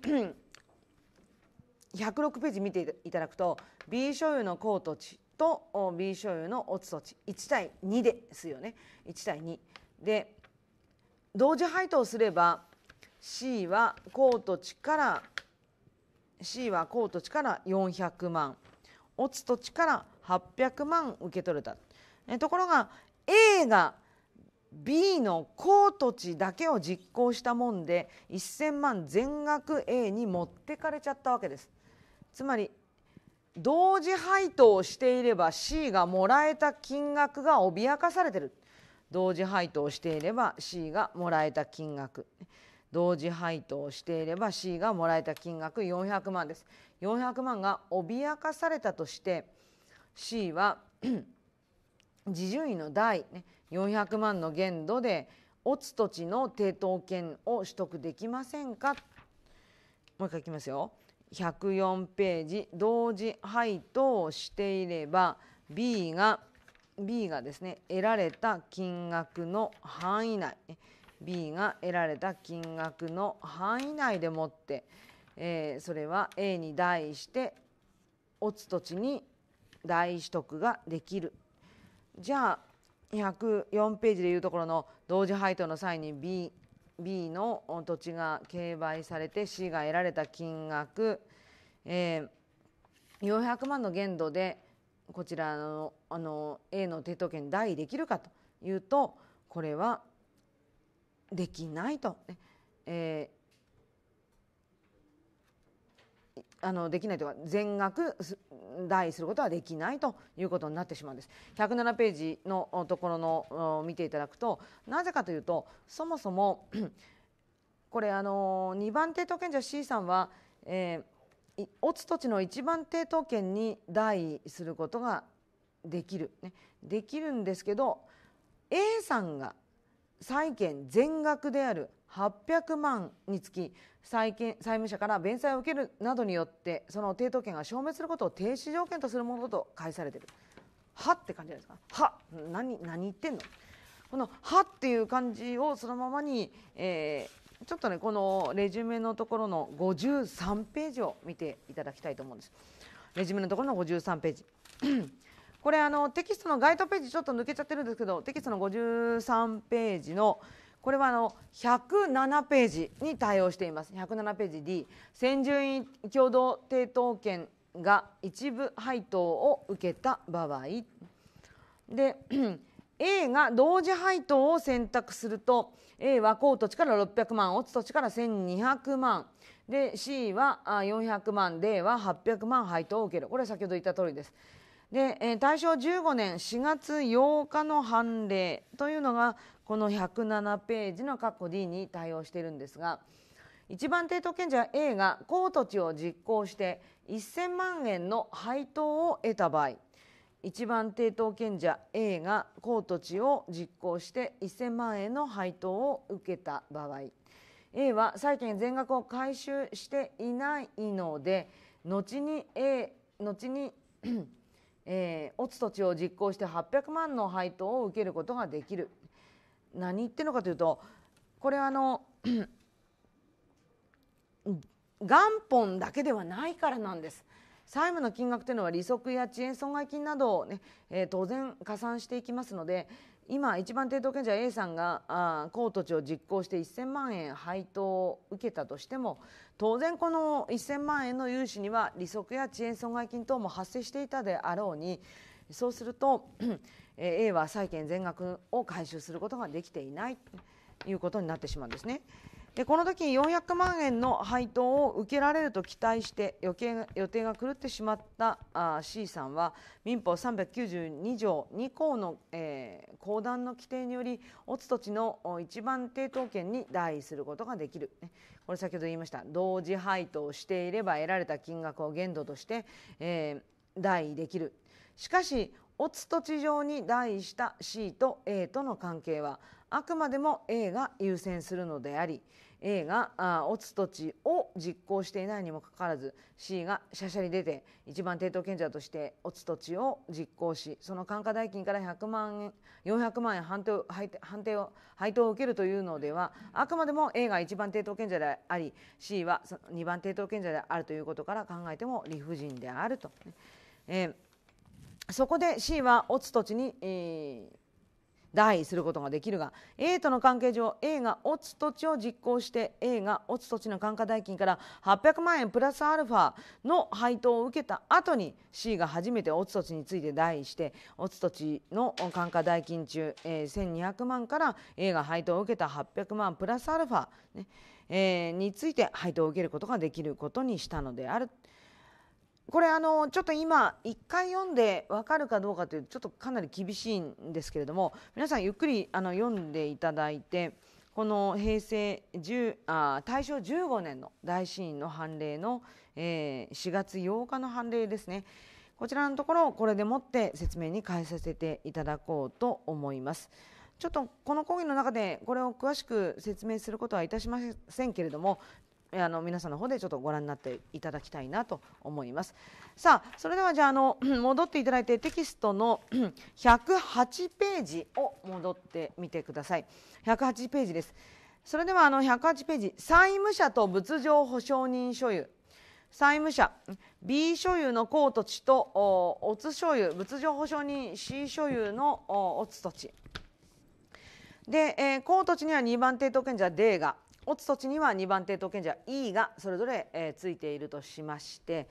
A: 106ページ見ていただくと B 所有の高土地と B 所有の乙土地1対2ですよね1対2で同時配当すれば C は高土地から C は高土地から400万落ち土地から800万受け取れたところが A が B の高土地だけを実行したもんで1000万全額 A に持ってかれちゃったわけですつまり同時配当していれば C がもらえた金額が脅かされてる同時配当していれば C がもらえた金額同時配当していれば C がもらえた金額400万です400万が脅かされたとして C は *clears throat* 自順位の代、ね、400万の限度でオツ土地の抵当権を取得できませんかもう一回いきますよ104ページ同時配当していれば B が B がですね得られた金額の範囲内、ね B が得られた金額の範囲内でもって、えー、それは A に代して落つ土地に代取得ができるじゃあ104ページでいうところの同時配当の際に B, B の土地が競売されて C が得られた金額、えー、400万の限度でこちらのあの A の抵当権代できるかというとこれはできないと、ねえー、あのできないというか全額代することはできないということになってしまうんです107ページのところの見ていただくとなぜかというとそもそも *clears throat* これあの2番抵当権者 C さんは、えー、オ土地の1番抵当権に代することができる、ね、できるんですけど A さんが債権全額である800万につき債権債務者から弁済を受けるなどによってその抵当権が消滅することを停止条件とするものと返されているはって感じじゃないですかは何何言ってんのこの「は」っていう感じをそのままに、えー、ちょっとねこのレジュメのところの53ページを見ていただきたいと思うんですレジュメのところの53ページこれあのテキストのガイドページちょっと抜けちゃってるんですけどテキストの53ページのこれはあの107ページに対応しています107ページ D 先住院共同抵当権が一部配当を受けた場合で *clears throat* A が同時配当を選択すると A は高土地から600万オツ土地から1200万で C は400万 D は800万配当を受けるこれは先ほど言った通りです。で、えー、大正15年4月8日の判例というのがこの107ページの括弧 D に対応しているんですが一番抵当権者 A が高土地を実行して1000万円の配当を得た場合一番抵当権者 A が高土地を実行して1000万円の配当を受けた場合 A は債権全額を回収していないので後に A 後にえー、オツ土地を実行して800万の配当を受けることができる何言ってるのかというとこれはあの元本だけではないからなんです債務の金額というのは利息や遅延損害金などをね、ねえー、当然加算していきますので今一番抵当権者 A さんがあート地を実行して1000万円配当を受けたとしても当然この1000万円の融資には利息や遅延損害金等も発生していたであろうにそうすると *clears throat* A は債権全額を回収することができていないということになってしまうんですね。でこの時400万円の配当を受けられると期待して予計予定が狂ってしまったあ C さんは民法392条2項の、えー、公団の規定によりオツ土地の一番抵当権に代位することができるこれ先ほど言いました同時配当していれば得られた金額を限度として、えー、代位できるしかしオツ土地上に代位した C と A との関係はあくまでも A が優先するのであり A がおつ土地を実行していないにもかかわらず C がしゃしゃり出て一番抵当権者としておつ土地を実行しその管価代金から100万円400万円判定を判定を配当を受けるというのではあくまでも A が一番抵当権者であり C は二番抵当権者であるということから考えても理不尽であると。えー、そこで C はオ土地に、えー代位することができるが A との関係上 A が落つ土地を実行して A が落つ土地の単価代金から800万円プラスアルファの配当を受けた後に C が初めて落つ土地について代位して落つ土地の単価代金中、えー、1200万から A が配当を受けた800万プラスアルファ、ねえー、について配当を受けることができることにしたのである。これあのちょっと今1回読んで分かるかどうかというちょっとかなり厳しいんですけれども皆さんゆっくりあの読んでいただいてこの平成10あ大正15年の大死の判例の、えー、4月8日の判例ですねこちらのところをこれでもって説明に変えさせていただこうと思います。ちょっとこの講義の中でこれを詳しく説明することはいたしませんけれどもあの皆さんの方でちょっとご覧になっていただきたいなと思います。さあそれではじゃああの *clears throat* 戻っていただいてテキストの108 *clears throat* ページを戻ってみてください。108ページです。それではあの108ページ債務者と物上保証人所有債務者 B 所有の公土地とおつ所有物上保証人 C 所有のおつ土地で、えー、公土地には2番抵当権者 D が落ち措置には2番手当権者 E がそれぞれ、えー、ついているとしまして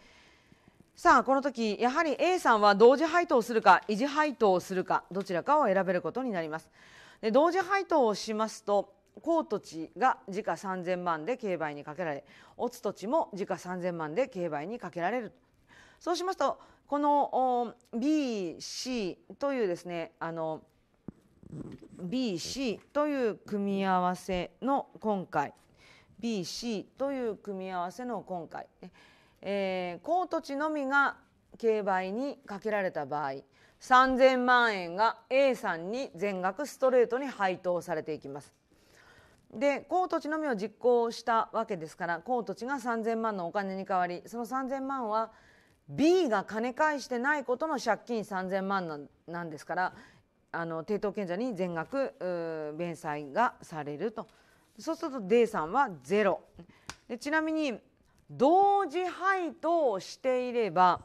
A: さあこの時やはり A さんは同時配当するか維持配当するかどちらかを選べることになります。で同時配当をしますと高土地が時価3000万で競売にかけられ落ち土地も時価3000万で競売にかけられるそうしますとこの BC というですねあの BC という組み合わせの今回 BC という組み合わせの今回、えー、高土地のみが競売にかけられた場合3000万円が A さんに全額ストレートに配当されていきます。で高土地のみを実行したわけですから高土地が3000万のお金に代わりその3000万は B が金返してないことの借金3000万なんですからあの抵当権者に全額弁済がされるとそうすると D さんはゼロでちなみに同時配当していれば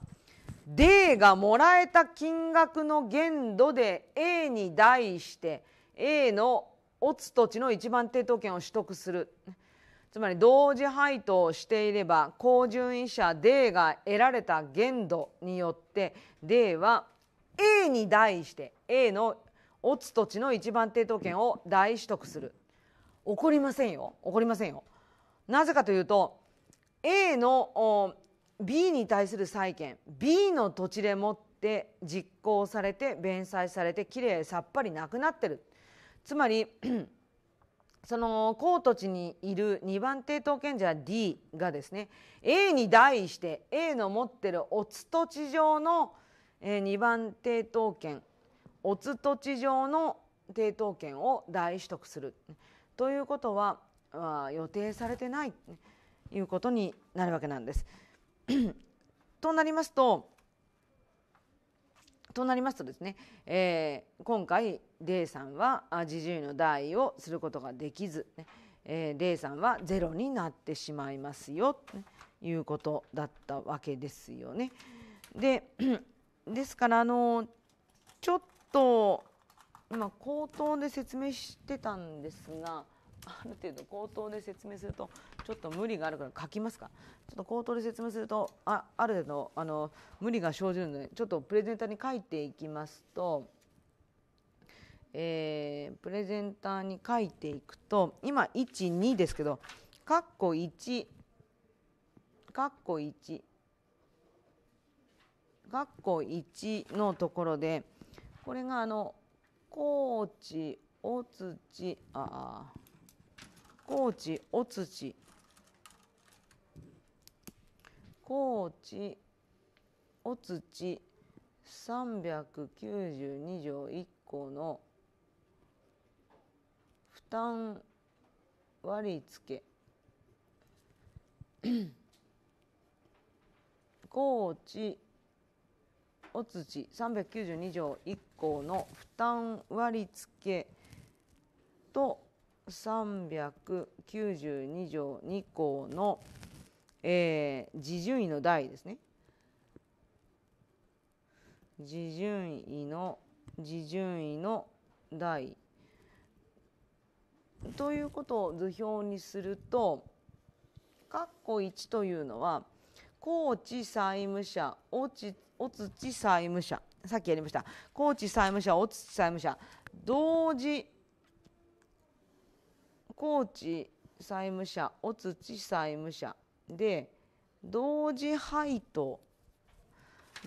A: D がもらえた金額の限度で A に対して A のオツ土地の一番抵当権を取得するつまり同時配当していれば高順位者 D が得られた限度によって D は A に代して A のオツ土地の一番抵当権を大取得する起こりませんよ起こりませんよなぜかというと A の B に対する債権 B の土地でもって実行されて弁済されてきれいさっぱりなくなってるつまり *clears throat* その高土地にいる2番抵当権者 D がですね A に代して A の持ってるオツ土地上のえー、2番抵当権おつ土地上の抵当権を大取得するということは予定されてないということになるわけなんです。*clears throat* となりますととなりますとですね、えー、今回デイさんは自重の代をすることができず、ねえー、デイさんはゼロになってしまいますよということだったわけですよね。でですからあのちょっと今口頭で説明してたんですがある程度口頭で説明するとちょっと無理があるから書きますかちょっと口頭で説明するとあある程度あの無理が生じるのでちょっとプレゼンターに書いていきますと、えー、プレゼンターに書いていくと今12ですけど「かっこ1」「かっこ1」括弧1のところでこれがあの高知お土あ高知お土高知お土392条1項の負担割付 *clears throat* 高知お土392条1項の負担割付と392条2項の、えー、自順位の代ですね。自順位の自順位の代ということを図表にすると括弧1というのは高知債務者落ちお槌債務者さっきやりました高知債務者小槌債務者同時高知債務者小槌債務者で同時配当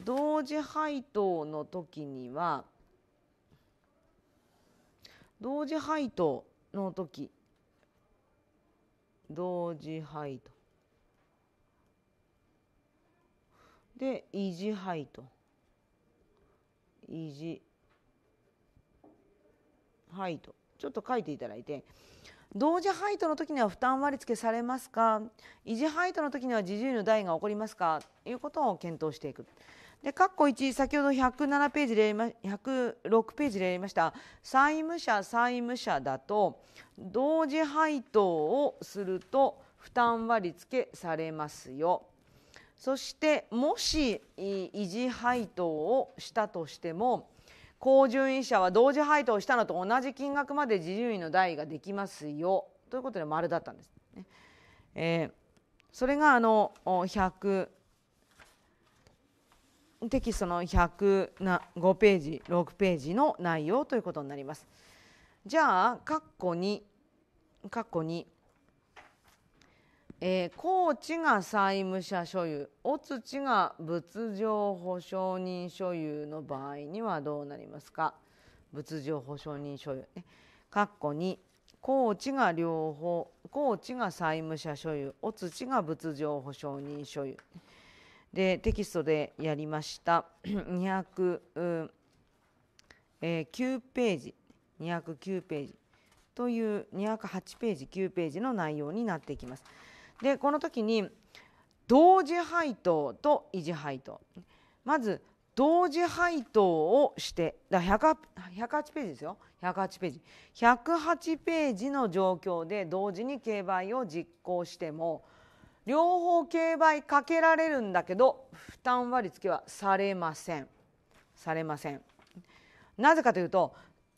A: 同時配当の時には同時配当の時同時配当で維持配と維持杯とちょっと書いていただいて同時配当の時には負担割付されますか維持配当の時には自重の代が起こりますかということを検討していく。で、括弧1、先ほど107ページでやりま、106ページでやりました、債務者、債務者だと、同時配当をすると負担割付されますよ。そしてもし維持配当をしたとしても高順位者は同時配当したのと同じ金額まで自由位の代ができますよということで丸だったんです、ねえー、それがあの100テキストの105ページ6ページの内容ということになります。じゃあ括弧2括弧2えー、高知が債務者所有お土が仏上保証人所有の場合にはどうなりますか物上保証人所有ね。括弧に高知が両方高知が債務者所有お土が仏上保証人所有でテキストでやりました209ページ209ページという208ページ9ページの内容になっていきます。でこの時に同時配当と維持配当まず同時配当をしてだ108ページですよ108ページ108ページの状況で同時に競売を実行しても両方競売かけられるんだけど負担割付はされませんされませんなぜかというと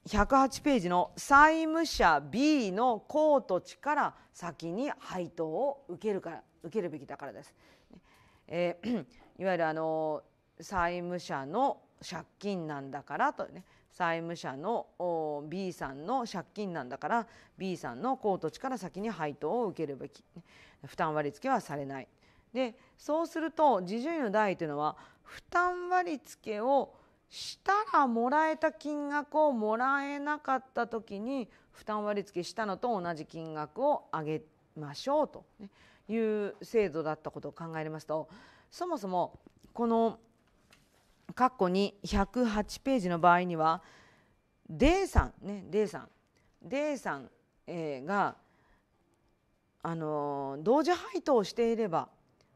A: 108ページの債務者 B の公土地から先に配当を受けるから受けるべきだからです。えー、*clears throat* いわゆるあの債務者の借金なんだからとね債務者の B さんの借金なんだから B さんの公土地から先に配当を受けるべき負担割付はされないでそうすると自助員の代というのは負担割付をしたらもらえた金額をもらえなかった時に負担割付したのと同じ金額を上げましょうという制度だったことを考えますとそもそもこの括弧に108ページの場合には D さんね D さん D さん、えがあの同時配当していれば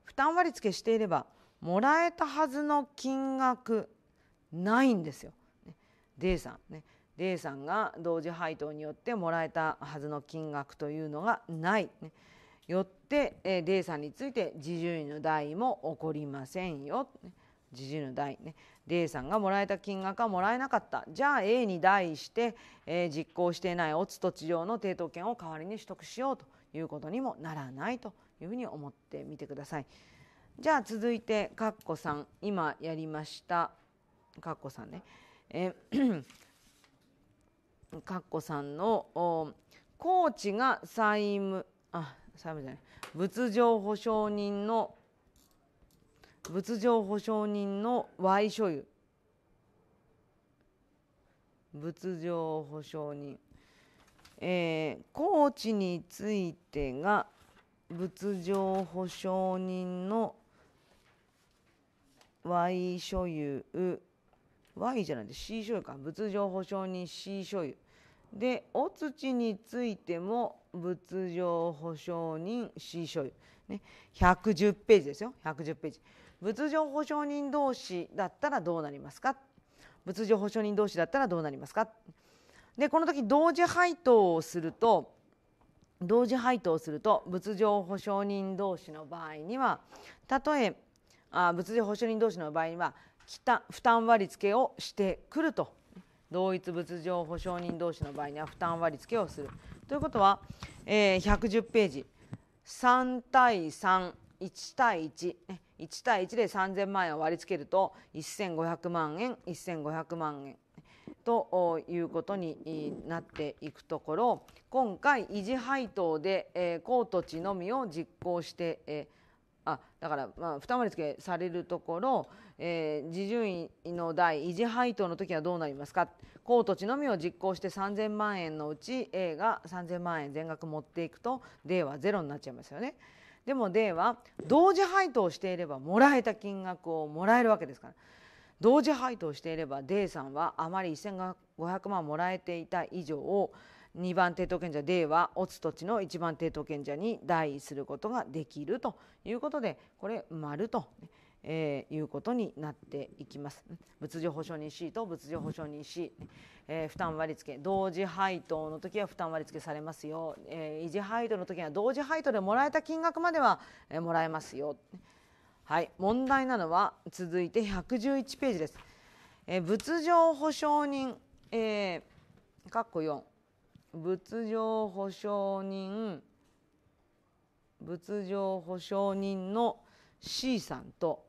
A: 負担割付していればもらえたはずの金額ないんですよ。D さんね D さんが同時配当によってもらえたはずの金額というのがない、ね、よって、え D さんについて自重の代も起こりませんよ、自自重の代ね D さんがもらえた金額はもらえなかったじゃあ A に代して、え実行していないオツ土地上の抵当権を代わりに取得しようということにもならないというふうに思ってみてください。じゃあ続いて、かっこさん今やりましたかっこさんね。*clears throat* かっこさんのコーチが債務あ債務じゃない物情保証人の物情保証人の賄所有物情保証人えー、コーチについてが物情保証人の賄所有 Y じゃなくて C 醤油か物情保証人 C 醤油でお土についても物情保証人 C 醤油ね110ページですよ110ページ物情保証人同士だったらどうなりますか物情保証人同士だったらどうなりますかでこの時同時配当をすると同時配当すると物情保証人同士の場合にはたとえあ物情保証人同士の場合には負担割付をしてくると同一物上保証人同士の場合には負担割付をするということは、えー、110ページ3対31対11対1で3000万円を割り付けると1500万円1500万円ということになっていくところ今回維持配当で、高土地のみを実行して、えあだから、まあ、二割付けされるところ、えー、自順位の代維持配当の時はどうなりますか公土地のみを実行して3000万円のうち A が3000万円全額持っていくと D はゼロになっちゃいますよね。でも D は同時配当していればもらえた金額をもらえるわけですから同時配当していれば D さんはあまり1500万もらえていた以上を、2番抵当賢者令はオツ土地の1番抵当賢者に代位することができるということでこれ丸と、えー、いうことになっていきます。物情保証人 C と物情保証人 C、えー、負担割付同時配当の時は負担割付されますよ、えー、維持配当の時は同時配当でもらえた金額までは、えー、もらえますよ。はい、問題なのは続いて111ページです。えー、物情保証人、えー、括弧4仏上保証人仏上保証人の C さんと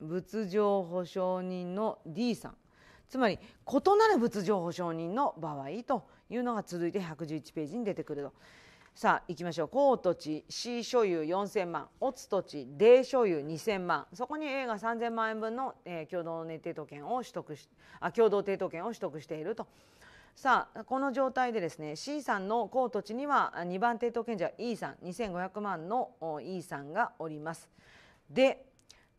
A: 仏上保証人の D さんつまり異なる仏上保証人の場合というのが続いて111ページに出てくるとさあ行きましょう高土地 C 所有4000万オツ土地 D 所有2000万そこに A が3000万円分の、えー、共同ね抵当権を取得しあ共同抵当権を取得していると。さあこの状態でですね C さんの高土地には2番抵当権者 E さん2500万の E さんがおります。で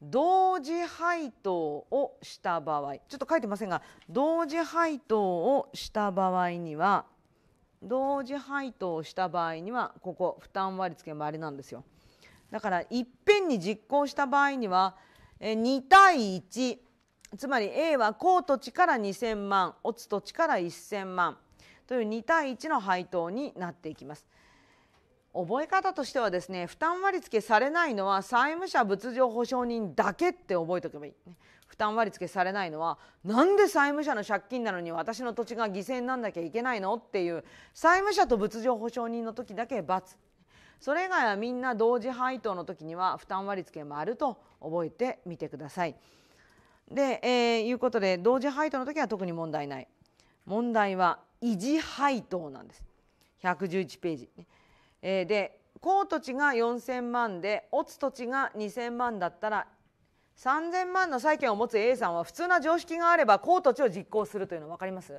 A: 同時配当をした場合ちょっと書いてませんが同時配当をした場合には同時配当をした場合にはここ負担割付もあれなんですよだからいっぺんに実行した場合には2対1つまり A は高土地から2000万乙土地から1000万という2対1の配当になっていきます覚え方としてはですね負担割付されないのは債務者物情保証人だけって覚えておけばいい負担割付されないのはなんで債務者の借金なのに私の土地が犠牲になんなきゃいけないのっていう債務者と物情保証人の時だけ罰それ以外はみんな同時配当の時には負担割り付けもあると覚えてみてください。で、えー、いうことで同時配当の時は特に問題ない問題は維持配当なんです111ページ、えー、で高土地が4000万で乙土地が2000万だったら3000万の債権を持つ A さんは普通な常識があれば高土地を実行するというの分かります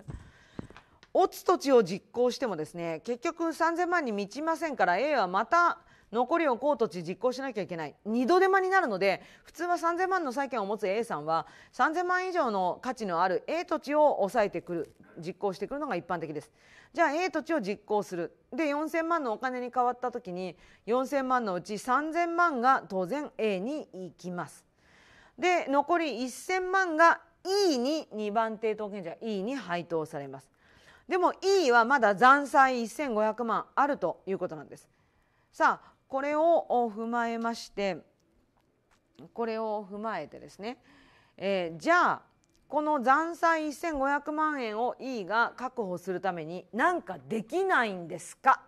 A: 落ち土地を実行してもですね結局3000万に満ちませんから A はまた残りを高土地実行しなきゃいけない二度手間になるので普通は3000万の債権を持つ A さんは3000万以上の価値のある A 土地を抑えてくる実行してくるのが一般的ですじゃあ A 土地を実行するで4000万のお金に変わった時に4000万のうち3000万が当然 A に行きますで残り1000万が E に2番抵当権者 E に配当されますでも E はまだ残債1500万あるということなんですさあこれを踏まえましてこれを踏まえてですね、えー、じゃあこの残債1500万円を E が確保するために何かできないんですか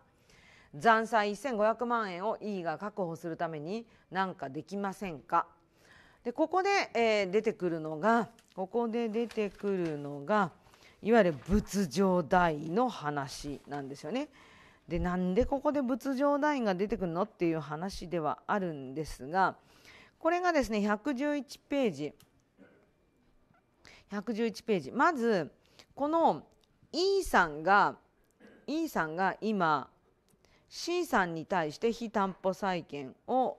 A: 残債1500万円を E が確保するために何かできませんかでここで、えー、出てくるのがここで出てくるのがいわゆる仏上大の話なんですよね。でなんでここで仏上大が出てくるのっていう話ではあるんですがこれがですね111ページ111ページまずこの E さんが E さんが今 C さんに対して非担保債権を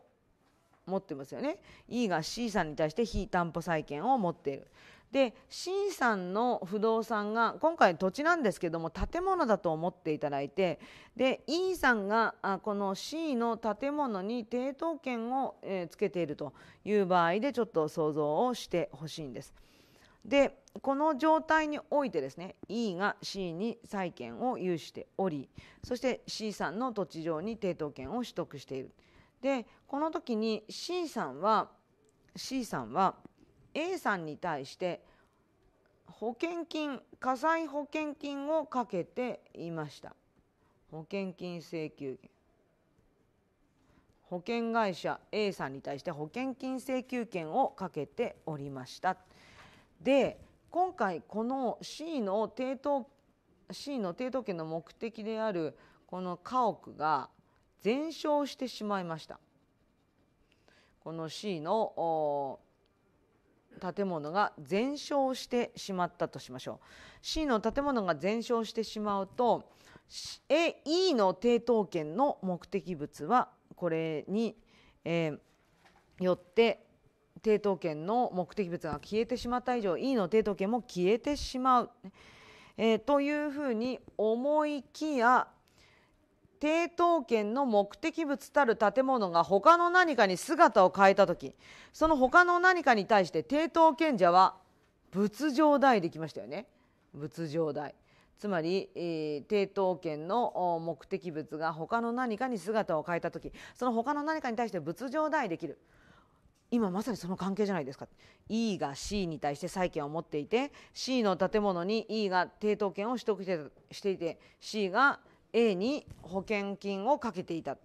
A: 持ってますよね E が C さんに対して非担保債権を持っているで C さんの不動産が今回土地なんですけども建物だと思っていただいてで E さんがあこの C の建物に抵当権を、えー、つけているという場合でちょっと想像をしてほしいんです。でこの状態においてですね E が C に債権を有しておりそして C さんの土地上に抵当権を取得している。でこの時に C さんは C さんは A さんに対して保険金火災保険金をかけていました保険金請求権保険会社 A さんに対して保険金請求権をかけておりましたで今回この C の抵当 C の抵当権の目的であるこの家屋が全焼してしまいましたこの C の建物が全焼してしまったとしましょう C の建物が全焼してしまうと A E の抵当権の目的物はこれに、えー、よって抵当権の目的物が消えてしまった以上 E の抵当権も消えてしまう、えー、というふうに思いきや抵当権の目的物たる建物が他の何かに姿を変えた時その他の何かに対して抵当権者は仏上代できましたよね仏上代つまり、えー、抵当権の目的物が他の何かに姿を変えた時その他の何かに対して仏上代できる今まさにその関係じゃないですか E が C に対して債権を持っていて C の建物に E が抵当権を取得してしていて C が A に保険金をかけていた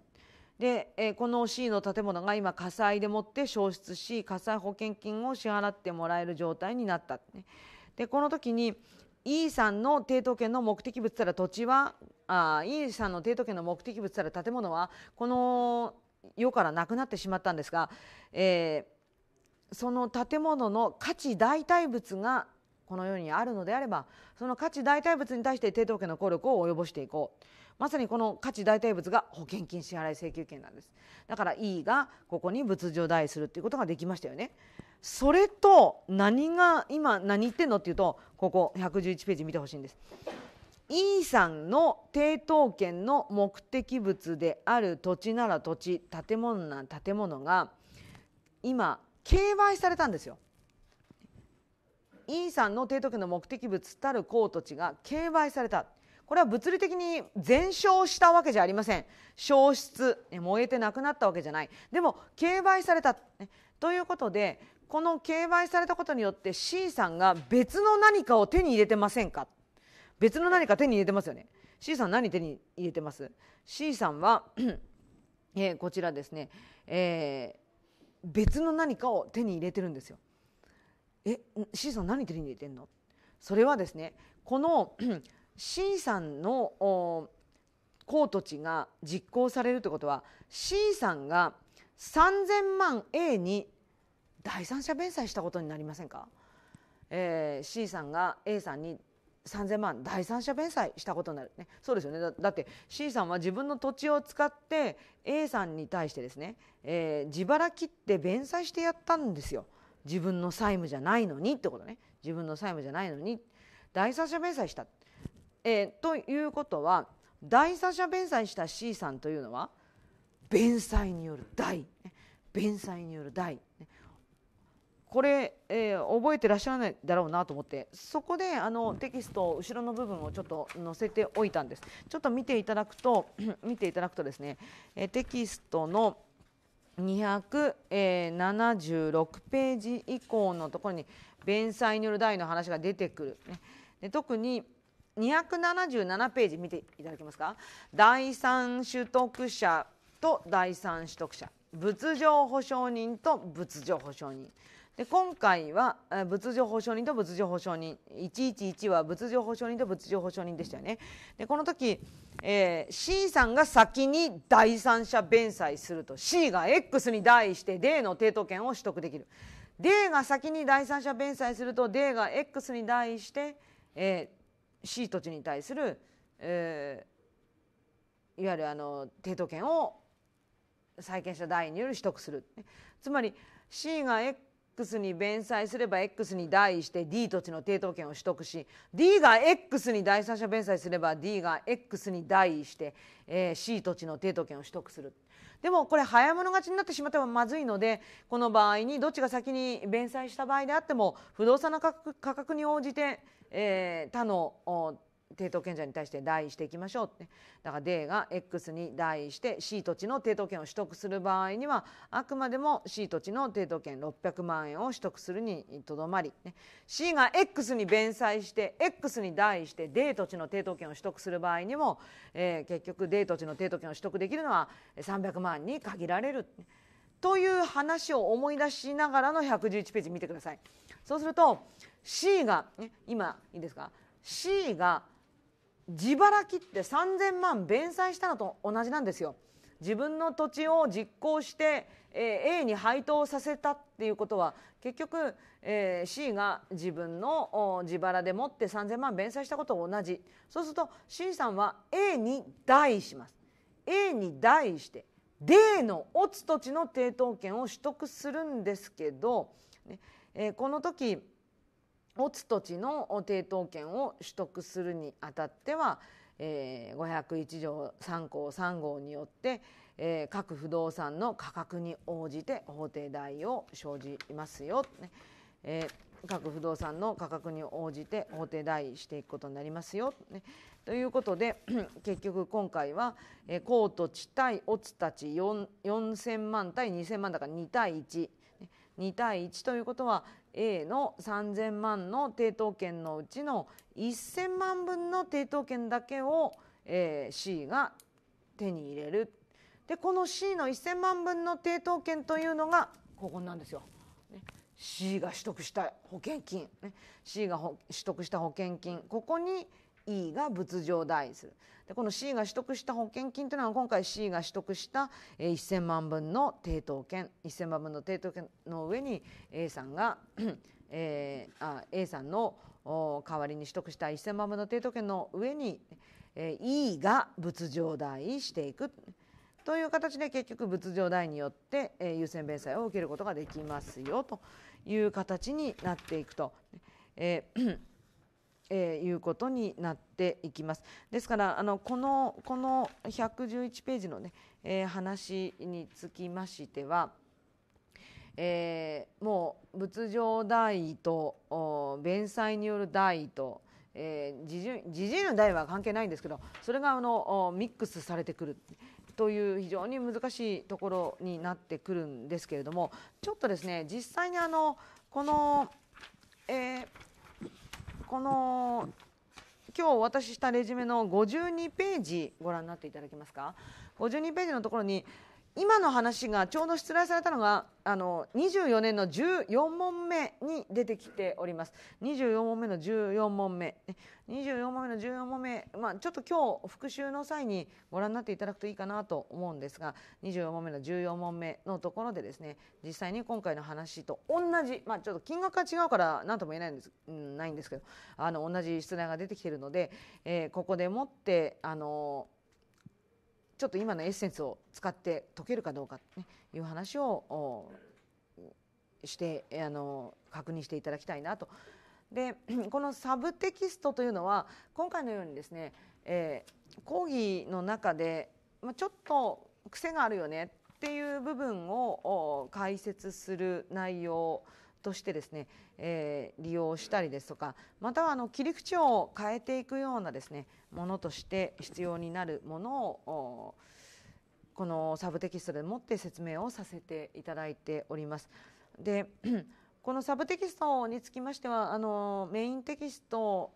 A: で、えこの C の建物が今火災でもって焼失し火災保険金を支払ってもらえる状態になった、ね、でこの時に E さんの抵当権の目的物たら土地はあ E さんの抵当権の目的物たら建物はこの世からなくなってしまったんですが、えー、その建物の価値代替物がこの世にあるのであればその価値代替物に対して抵当権の効力を及ぼしていこうまさにこの価値代替物が保険金支払い請求権なんですだから E がここに物上代するっていうことができましたよねそれと何が今何言ってんのっていうとここ111ページ見てほしいんです E さんの抵当権の目的物である土地なら土地建物なら建物が今競売されたんですよ E さんの提督の目的物たるコート地が競売されたこれは物理的に全焼したわけじゃありません消失燃えてなくなったわけじゃないでも競売されたということでこの競売されたことによって C さんが別の何かを手に入れてませんか別の何か手に入れてますよね C さん何手に入れてます ?C さんは *clears throat* えー、こちらですね、えー、別の何かを手に入れてるんですよえ C さん何手に入れてんのそれはですねこの C *clears throat* さんのお高土地が実行されるということは C さんが3000万 A に第三者弁済したことになりませんか、えー、C さんが A さんに3000万第三者弁済したことになる、ね、そうですよねだだって C さんは自分の土地を使って A さんに対してですね、えー、自腹切って弁済してやったんですよ。自分の債務じゃないのにってことね自分の債務じゃないのに第三者弁済した、えー、ということは第三者弁済した C さんというのは弁済による代弁済による代これ、えー、覚えてらっしゃらないだろうなと思ってそこであのテキスト後ろの部分をちょっと載せておいたんですちょっと見ていただくと *clears throat* 見ていただくとですね、えー、テキストの「276ページ以降のところに弁済による代の話が出てくる、ね、で特に277ページ見ていただけますか第三取得者と第三取得者物情保証人と物情保証人で今回は物情保証人と物情保証人111は物情保証人と物情保証人でしたよねでこの時、えー、C さんが先に第三者弁済すると C が X に対して D の抵当権を取得できる D が先に第三者弁済すると D が X に対して、えー、C 土地に対する、えー、いわゆるあの抵当権を債権者代による取得するつまり C が X X に弁済すれば X に代して D 土地の抵当権を取得し D が X に第三者弁済すれば D が X に代して、えー、C 土地の抵当権を取得するでもこれ早物勝ちになってしまってはまずいのでこの場合にどっちが先に弁済した場合であっても不動産の価格に応じて、えー、他の抵当権者に対して代位していきましょうってだから D が X に代位して C 土地の抵当権を取得する場合にはあくまでも C 土地の抵当権600万円を取得するにとどまり、ね、C が X に弁済して X に代位して D 土地の抵当権を取得する場合にも、えー、結局 D 土地の抵当権を取得できるのは300万に限られる。という話を思い出しながらの111ページ見てください。そうすると C が、ね、今いいですか C が自腹切って3000万弁済したのと同じなんですよ自分の土地を実行して、えー、A に配当させたっていうことは結局、えー、C が自分の自腹でもって3000万弁済したことと同じそうすると C さんは A に代します A に代して D の落つ土地の抵当権を取得するんですけど、ねえー、この時持つ土地の抵当権を取得するにあたっては、えー、501条3項3号によって、えー、各不動産の価格に応じて法定代を生じますよ、ねえー、各不動産の価格に応じて法定代していくことになりますよ、ね、ということで *clears throat* 結局今回は、えー、高土地対乙たち4000万対2000万だから2対1。2対1ということは、A の3000万の抵当権のうちの1000万分の抵当権だけを、えー、C が手に入れるでこの C の1000万分の抵当権というのがここなんですよ。ね C が取得した保険金、ね、C が取得した保険金ここに E が物上代するでこの C が取得した保険金というのは今回 C が取得した1000万分の抵当権1000万分の抵当権の上に A さんがえー、あ A さんの代わりに取得した1000万分の抵当権の上に、*clears throat* E が物上代していくという形で結局物上代によって、優先弁済を受けることができますよという形になっていくと。えー *clears throat* えー、いうことになっていきます。ですからあのこのこの111ページのね、えー、話につきましては、えー、もう仏上代位と弁済による代位とえー、じじの代は関係ないんですけどそれがあのミックスされてくるという非常に難しいところになってくるんですけれどもちょっとですね実際にあのこの、えー、この今日お渡ししたレジュメの52ページご覧になっていただけますか52ページのところに今の話がちょうど出題されたのがあの24年の14問目に出てきております24問目の14問目24問目の14問目、まあ、ちょっと今日復習の際にご覧になっていただくといいかなと思うんですが24問目の14問目のところでですね実際に今回の話と同じ、まあ、ちょっと金額が違うから何とも言えないんです,、うん、ないんですけどあの同じ出題が出てきているので、えー、ここでもってあのちょっと今のエッセンスを使って解けるかどうかと、ね、いう話をしてあの確認していただきたいなと。で *clears throat* このサブテキストというのは今回のようにですね、えー、講義の中で、まちょっと癖があるよねっていう部分を解説する内容としてですね、えー、利用したりですとかまたはあの切り口を変えていくようなですねものとして必要になるものをこのサブテキストでもって説明をさせていただいております。で *clears throat* このサブテキストにつきましてはあのメインテキスト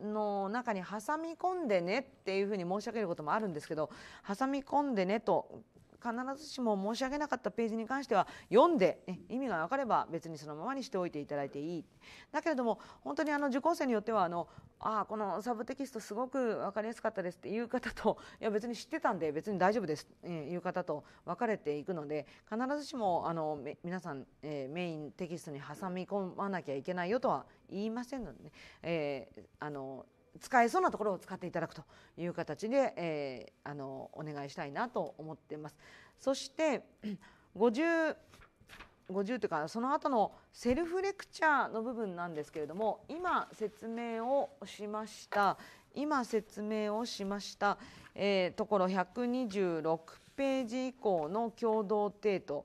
A: の中に挟み込んでねっていうふうに申し上げることもあるんですけど挟み込んでねと必ずしも申し上げなかったページに関しては読んで、ね、意味が分かれば別にそのままにしておいていただいていいだけれども本当にあの受講生によってはあのあこのサブテキストすごく分かりやすかったですっていう方と *laughs* いや別に知ってたんで別に大丈夫ですという方と分かれていくので必ずしもあの皆さん、えー、メインテキストに挟み込まなきゃいけないよとは言いませんのでね、えー、あの使えそうなところを使っていただくという形で、えー、あのお願いしたいなと思っています。そして50 50 *clears throat* というかその後のセルフレクチャーの部分なんですけれども今説明をしました今説明をしました、えー、ところ126ページ以降の共同帝都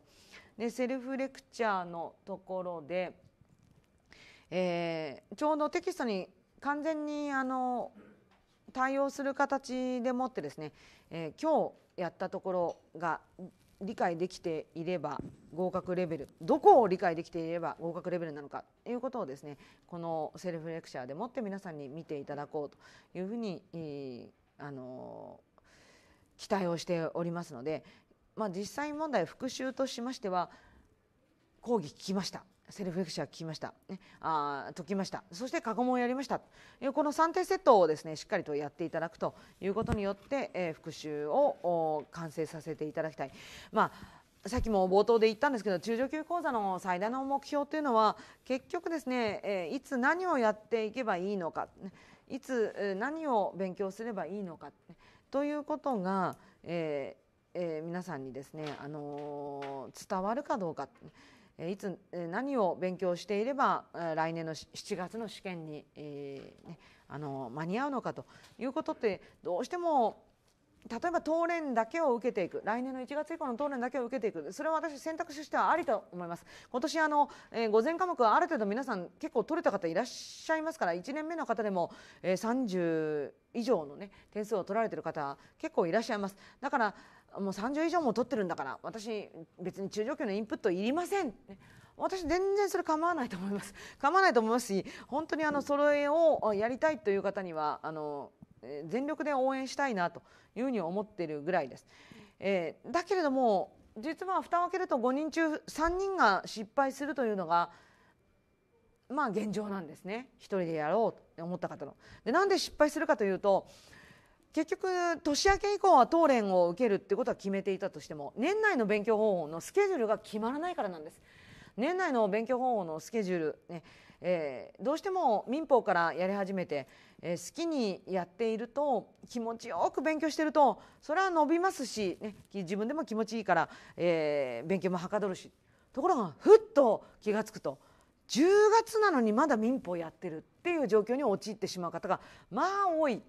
A: でセルフレクチャーのところで、えー、ちょうどテキストに完全にあの対応する形でもってですね、えー、今日やったところが理解できていれば合格レベルどこを理解できていれば合格レベルなのかということをですねこのセルフレクチャーでもって皆さんに見ていただこうというふうに、えー、あの期待をしておりますので、まあ、実際問題復習としましては講義聞きましたセルフエクシャー聞きました、ね、あ解きましたそして過去問をやりましたこの3点セットをですねしっかりとやっていただくということによって、えー、復習を完成させていただきたい。まあさっきも冒頭で言ったんですけど中上級講座の最大の目標というのは結局ですね、えー、いつ何をやっていけばいいのかいつ何を勉強すればいいのかということが、えーえー、皆さんにですね、あのー、伝わるかどうか。いつ何を勉強していれば来年の7月の試験に、えー、ね、あの間に合うのかということってどうしても例えば当連だけを受けていく来年の1月以降の当連だけを受けていくそれは私選択肢としてはありと思います今年あの、えー、午前科目はある程度皆さん結構取れた方いらっしゃいますから1年目の方でも、えー、30以上のね点数を取られている方結構いらっしゃいますだからもう30以上も取ってるんだから私別に中上級のインプットいりません私全然それ構わないと思います *laughs* 構わないと思いますし本当にあの揃えをやりたいという方にはあの全力で応援したいなというふうに思ってるぐらいです、えー、だけれども実は蓋を開けると5人中3人が失敗するというのがまあ現状なんですね一人でやろうと思った方のでなんで失敗するかというと結局年明け以降は当連を受けるってことは決めていたとしても年内の勉強方法のスケジュールが決まらないからなんです年内の勉強方法のスケジュール、ねえー、どうしても民法からやり始めて、えー、好きにやっていると気持ちよく勉強してるとそれは伸びますし、ね、自分でも気持ちいいから、えー、勉強もはかどるしところがふっと気が付くと10月なのにまだ民法やってるっていう状況に陥ってしまう方がまあ多い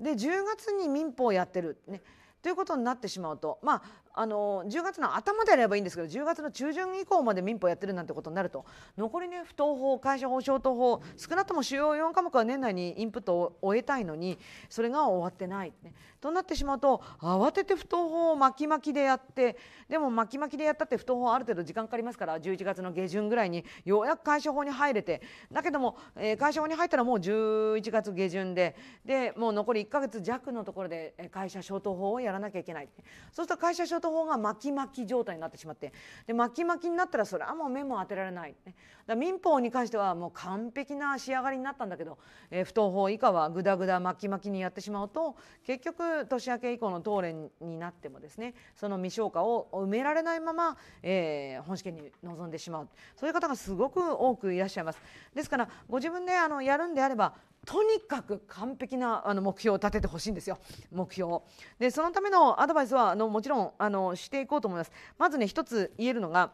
A: で10月に民法をやってる、ね、ということになってしまうとまああの10月の頭でやればいいんですけど10月の中旬以降まで民法やってるなんてことになると残りね不当法、会社法、消灯法少なくとも主要4科目は年内にインプットを終えたいのにそれが終わってない、ね、となってしまうと慌てて不当法を巻き巻きでやってでも巻き巻きでやったって不当法ある程度時間かかりますから11月の下旬ぐらいにようやく会社法に入れてだけども、えー、会社法に入ったらもう11月下旬ででもう残り1か月弱のところで会社消灯法をやらなきゃいけない。そうすると会社消ル法が巻き巻き状態になってしまってで巻き巻きになったらそれはもう目も当てられない、ね、だ民法に関してはもう完璧な仕上がりになったんだけど、えー、不当法以下はぐだぐだ巻き巻きにやってしまうと結局年明け以降の答連になってもですねその未消化を埋められないまま、えー、本試験に臨んでしまうそういう方がすごく多くいらっしゃいます。ですからご自分であのやるんであればとにかく完璧なあの目標を立ててほしいんですよ、目標でそのためのアドバイスはあのもちろんあのしていこうと思います。まずね一つ言えるのが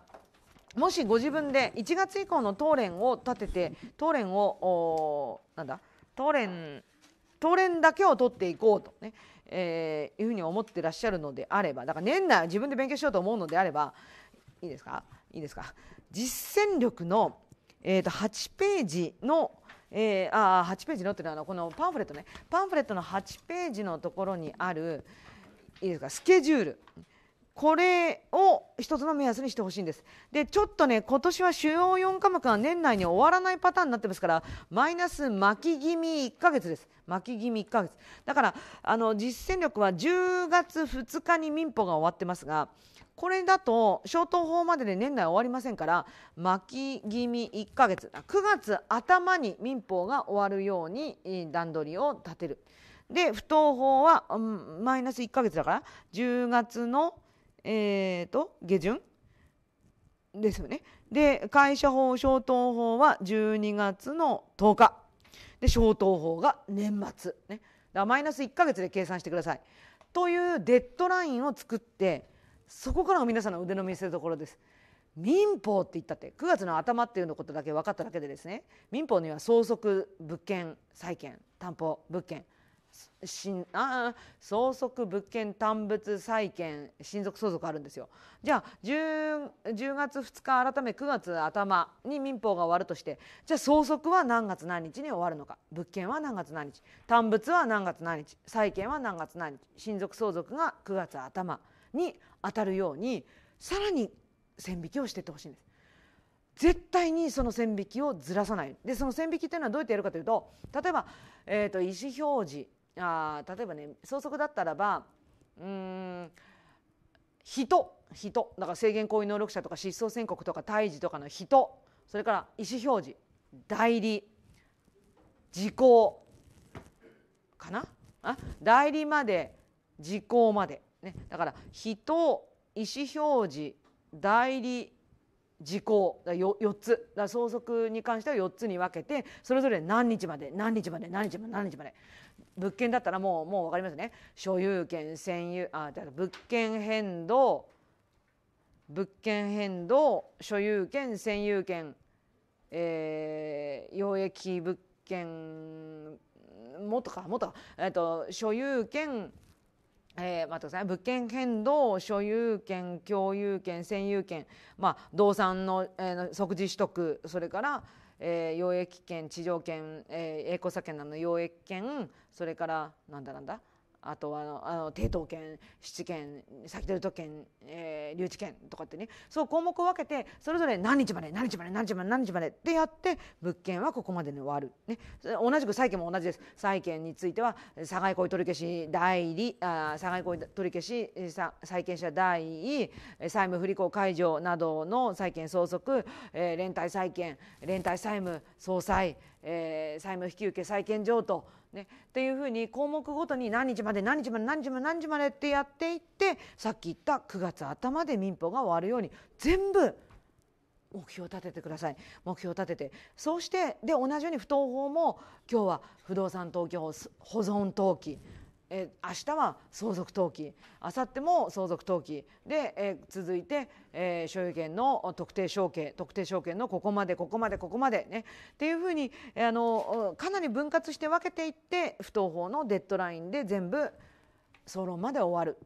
A: もしご自分で1月以降の当連を立てて当連をなんだ当連当連だけを取っていこうとね、えー、いうふうに思ってらっしゃるのであればだから年内自分で勉強しようと思うのであればいいですかいいですか実践力の、えーと、と8ページの「えー、あ8ページのっていうのはこのパンフレットねパンフレットの8ページのところにあるいいですかスケジュールこれを一つの目安にしてほしいんです。で、ちょっとね、今年は主要4科目が年内に終わらないパターンになってますから、マイナス巻き気味1ヶ月です。巻き気味1ヶ月。だから、あの、実践力は10月2日に民法が終わってますが、これだと消灯法までで年内終わりませんから巻き気味1ヶ月9月頭に民法が終わるように段取りを立てるで不当法は、うん、マイナス1ヶ月だから10月の、えーと、下旬ですよねで会社法消灯法は12月の10日で消灯法が年末ねだからマイナス1ヶ月で計算してくださいというデッドラインを作ってそこからが皆さんの腕の見せ所です民法って言ったって9月の頭っていうのことだけ分かっただけでですね民法には相続物件債権担保物件親あ相続物件単物債権親族相続あるんですよじゃあ 10, 10月2日改め9月頭に民法が終わるとしてじゃあ相続は何月何日に終わるのか物件は何月何日単物は何月何日債権は何月何日親族相続が9月頭に当たるようにさらに線引きをしていってほしいんです。絶対にその線引きをずらさないでその線引きというのはどうやってやるかというと例えば、えー、と意思表示あ例えばね相続だったらばうん人人だから制限行為能力者とか失踪宣告とか胎児とかの人それから意思表示代理時効かなあ代理まで時効までね、だから人意思表示代理時効だ 4, 4つだ相続に関しては4つに分けてそれぞれ何日まで何日まで何日まで何日まで物件だったらもうもう分かりますね所有権占有あだから物件変動物件変動所有権占有権えー、養液物件もとかもとか、えーと所有権えー、待ってください物件変動所有権共有権占有権、まあ、動産の、えー、即時取得それから、えー、養液権地上権、えー、栄光査権などの養液権それからなんだなんだあとはあのあの抵当権七権先取り都権、えー、留置権とかってねそう項目を分けてそれぞれ何日まで何日まで何日まで何日までってやって物件はここまでに終わる、ね、同じく債権も同じです債権については差害行為取り消し代理あ差害行為取り消し債権者代理債務不履行解除などの債権相続、えー、連帯債権連帯債務総裁、えー、債務引き受け債権譲渡ね、っていうふうに項目ごとに何日まで何日まで何日まで何日までってやっていってさっき言った9月頭で民法が終わるように全部目標を立ててください目標を立ててそうしてで同じように不当法も今日は不動産登記法保存登記えー、明日は相続登記あさっても相続登記で、えー、続いて、えー、所有権の特定承継特定承継のここまでここまでここまでねっていうふうにあのかなり分割して分けていって不登法のデッドラインで全部総論まで終わる。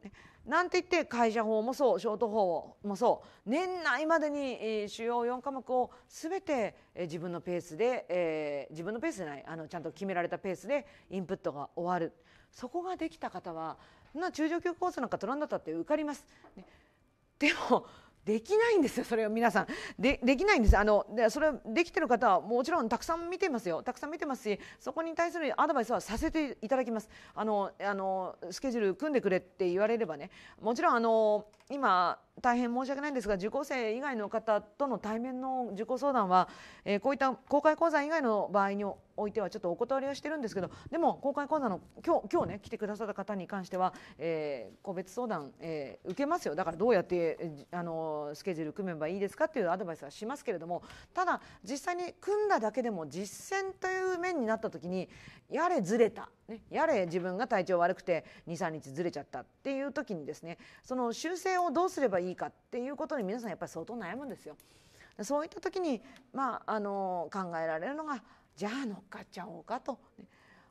A: なんて言って会社法もそうショート法もそう年内までに主要4科目をすべて自分のペースで、えー、自分のペースじゃないあのちゃんと決められたペースでインプットが終わるそこができた方はな中上級コースなんか取らんだったって受かります。ね、でもできないんですよそれを皆さんでできないんですあのでそれできてる方はもちろんたくさん見てますよたくさん見てますしそこに対するアドバイスはさせていただきますあのあのスケジュール組んでくれって言われればねもちろんあの今大変申し訳ないんですが受講生以外の方との対面の受講相談は、えー、こういった公開講座以外の場合においてはちょっとお断りはしてるんですけどでも公開講座の今日今日ね来てくださった方に関しては、えー、個別相談、えー、受けますよだからどうやって、えー、あのスケジュール組めばいいですかっていうアドバイスはしますけれどもただ実際に組んだだけでも実践という面になった時にやれずれた、やれ自分が体調悪くて23日ずれちゃったっていう時にですねその修正をどうすればいいいいかっていうことに皆さんやっぱり相当悩むんですよ。そういった時に、まあ、あの考えられるのがじゃあ乗っかっちゃおうかと。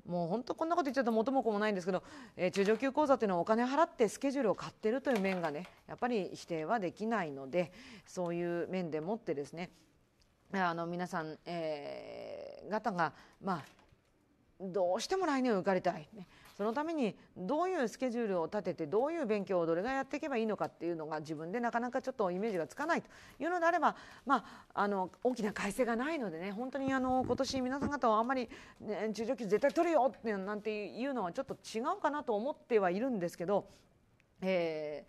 A: もう本当こんなこと言っちゃうと元も子もないんですけど、えー、中上級講座というのはお金払ってスケジュールを買ってるという面がねやっぱり否定はできないのでそういう面でもってですねあの皆さん、えー、方が、まあ、どうしても来年受かりたい、ね、そのためにどういうスケジュールを立ててどういう勉強をどれがやっていけばいいのかっていうのが自分でなかなかちょっとイメージがつかないというのであれば、まあ、あの大きな改正がないのでね本当にあの今年皆さん方はあんまり、ね、中小企絶対取るよってなんていうのはちょっと違うかなと思ってはいるんですけど。え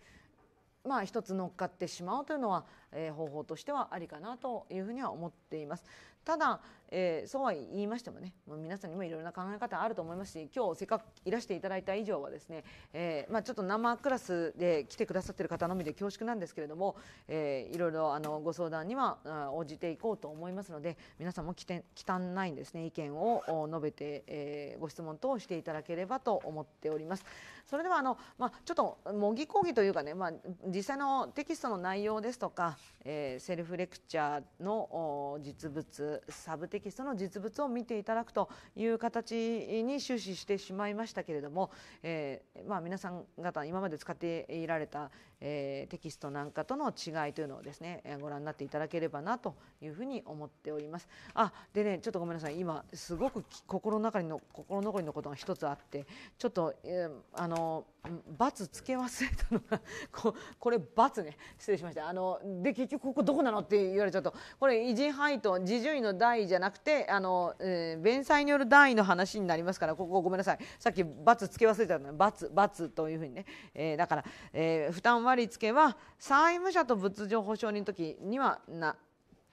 A: ー、まあ、一つ乗っかってしまうというのは、えー、方法としてはありかなというふうには思っています。ただ、えー、そうは言いましてもねもう皆さんにもいろいろな考え方あると思いますし今日せっかくいらしていただいた以上はですね、えーまあ、ちょっと生クラスで来てくださってる方のみで恐縮なんですけれども、えー、いろいろあのご相談には応じていこうと思いますので皆さんも忌憚ないですね意見を述べて、えー、ご質問等していただければと思っております。それではあの、まあ、ちょっと模擬講義というかね、まあ、実際のテキストの内容ですとか、えー、セルフレクチャーの実物サブテキストの実物を見ていただくという形に終始してしまいましたけれども、えーまあ、皆さん方今まで使っていられた、えー、テキストなんかとの違いというのをですね、えー、ご覧になっていただければなというふうに思っております。あでねちょっとごめんなさい今すごく心の中にの心残りのことが一つあってちょっと、えー、あのー罰つけ忘れたのがここれ罰ね失礼しましたあので結局ここどこなのって言われちゃうとこれ維持配当自順位の代じゃなくてあの、えー、弁済による代の話になりますからここごめんなさいさっき罰つけ忘れたのね罰罰というふうにね、えー、だから、えー、負担割付は債務者と物情保証人の時にはな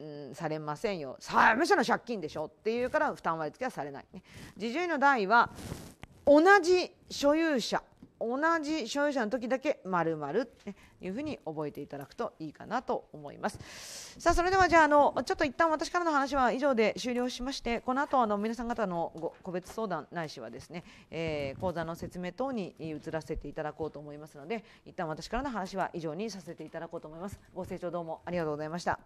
A: うん、されませんよ債務者の借金でしょっていうから負担割付はされない、ね、自重の代は同じ所有者同じ所有者の時だけ丸々というふうに覚えていただくといいかなと思います。さあ、それではじゃあ、あの、ちょっと一旦私からの話は以上で終了しまして、この後、あの、皆さん方のご個別相談ないしはですね、えー、講座の説明等に移らせていただこうと思いますので、一旦私からの話は以上にさせていただこうと思います。ご清聴どうもありがとうございました。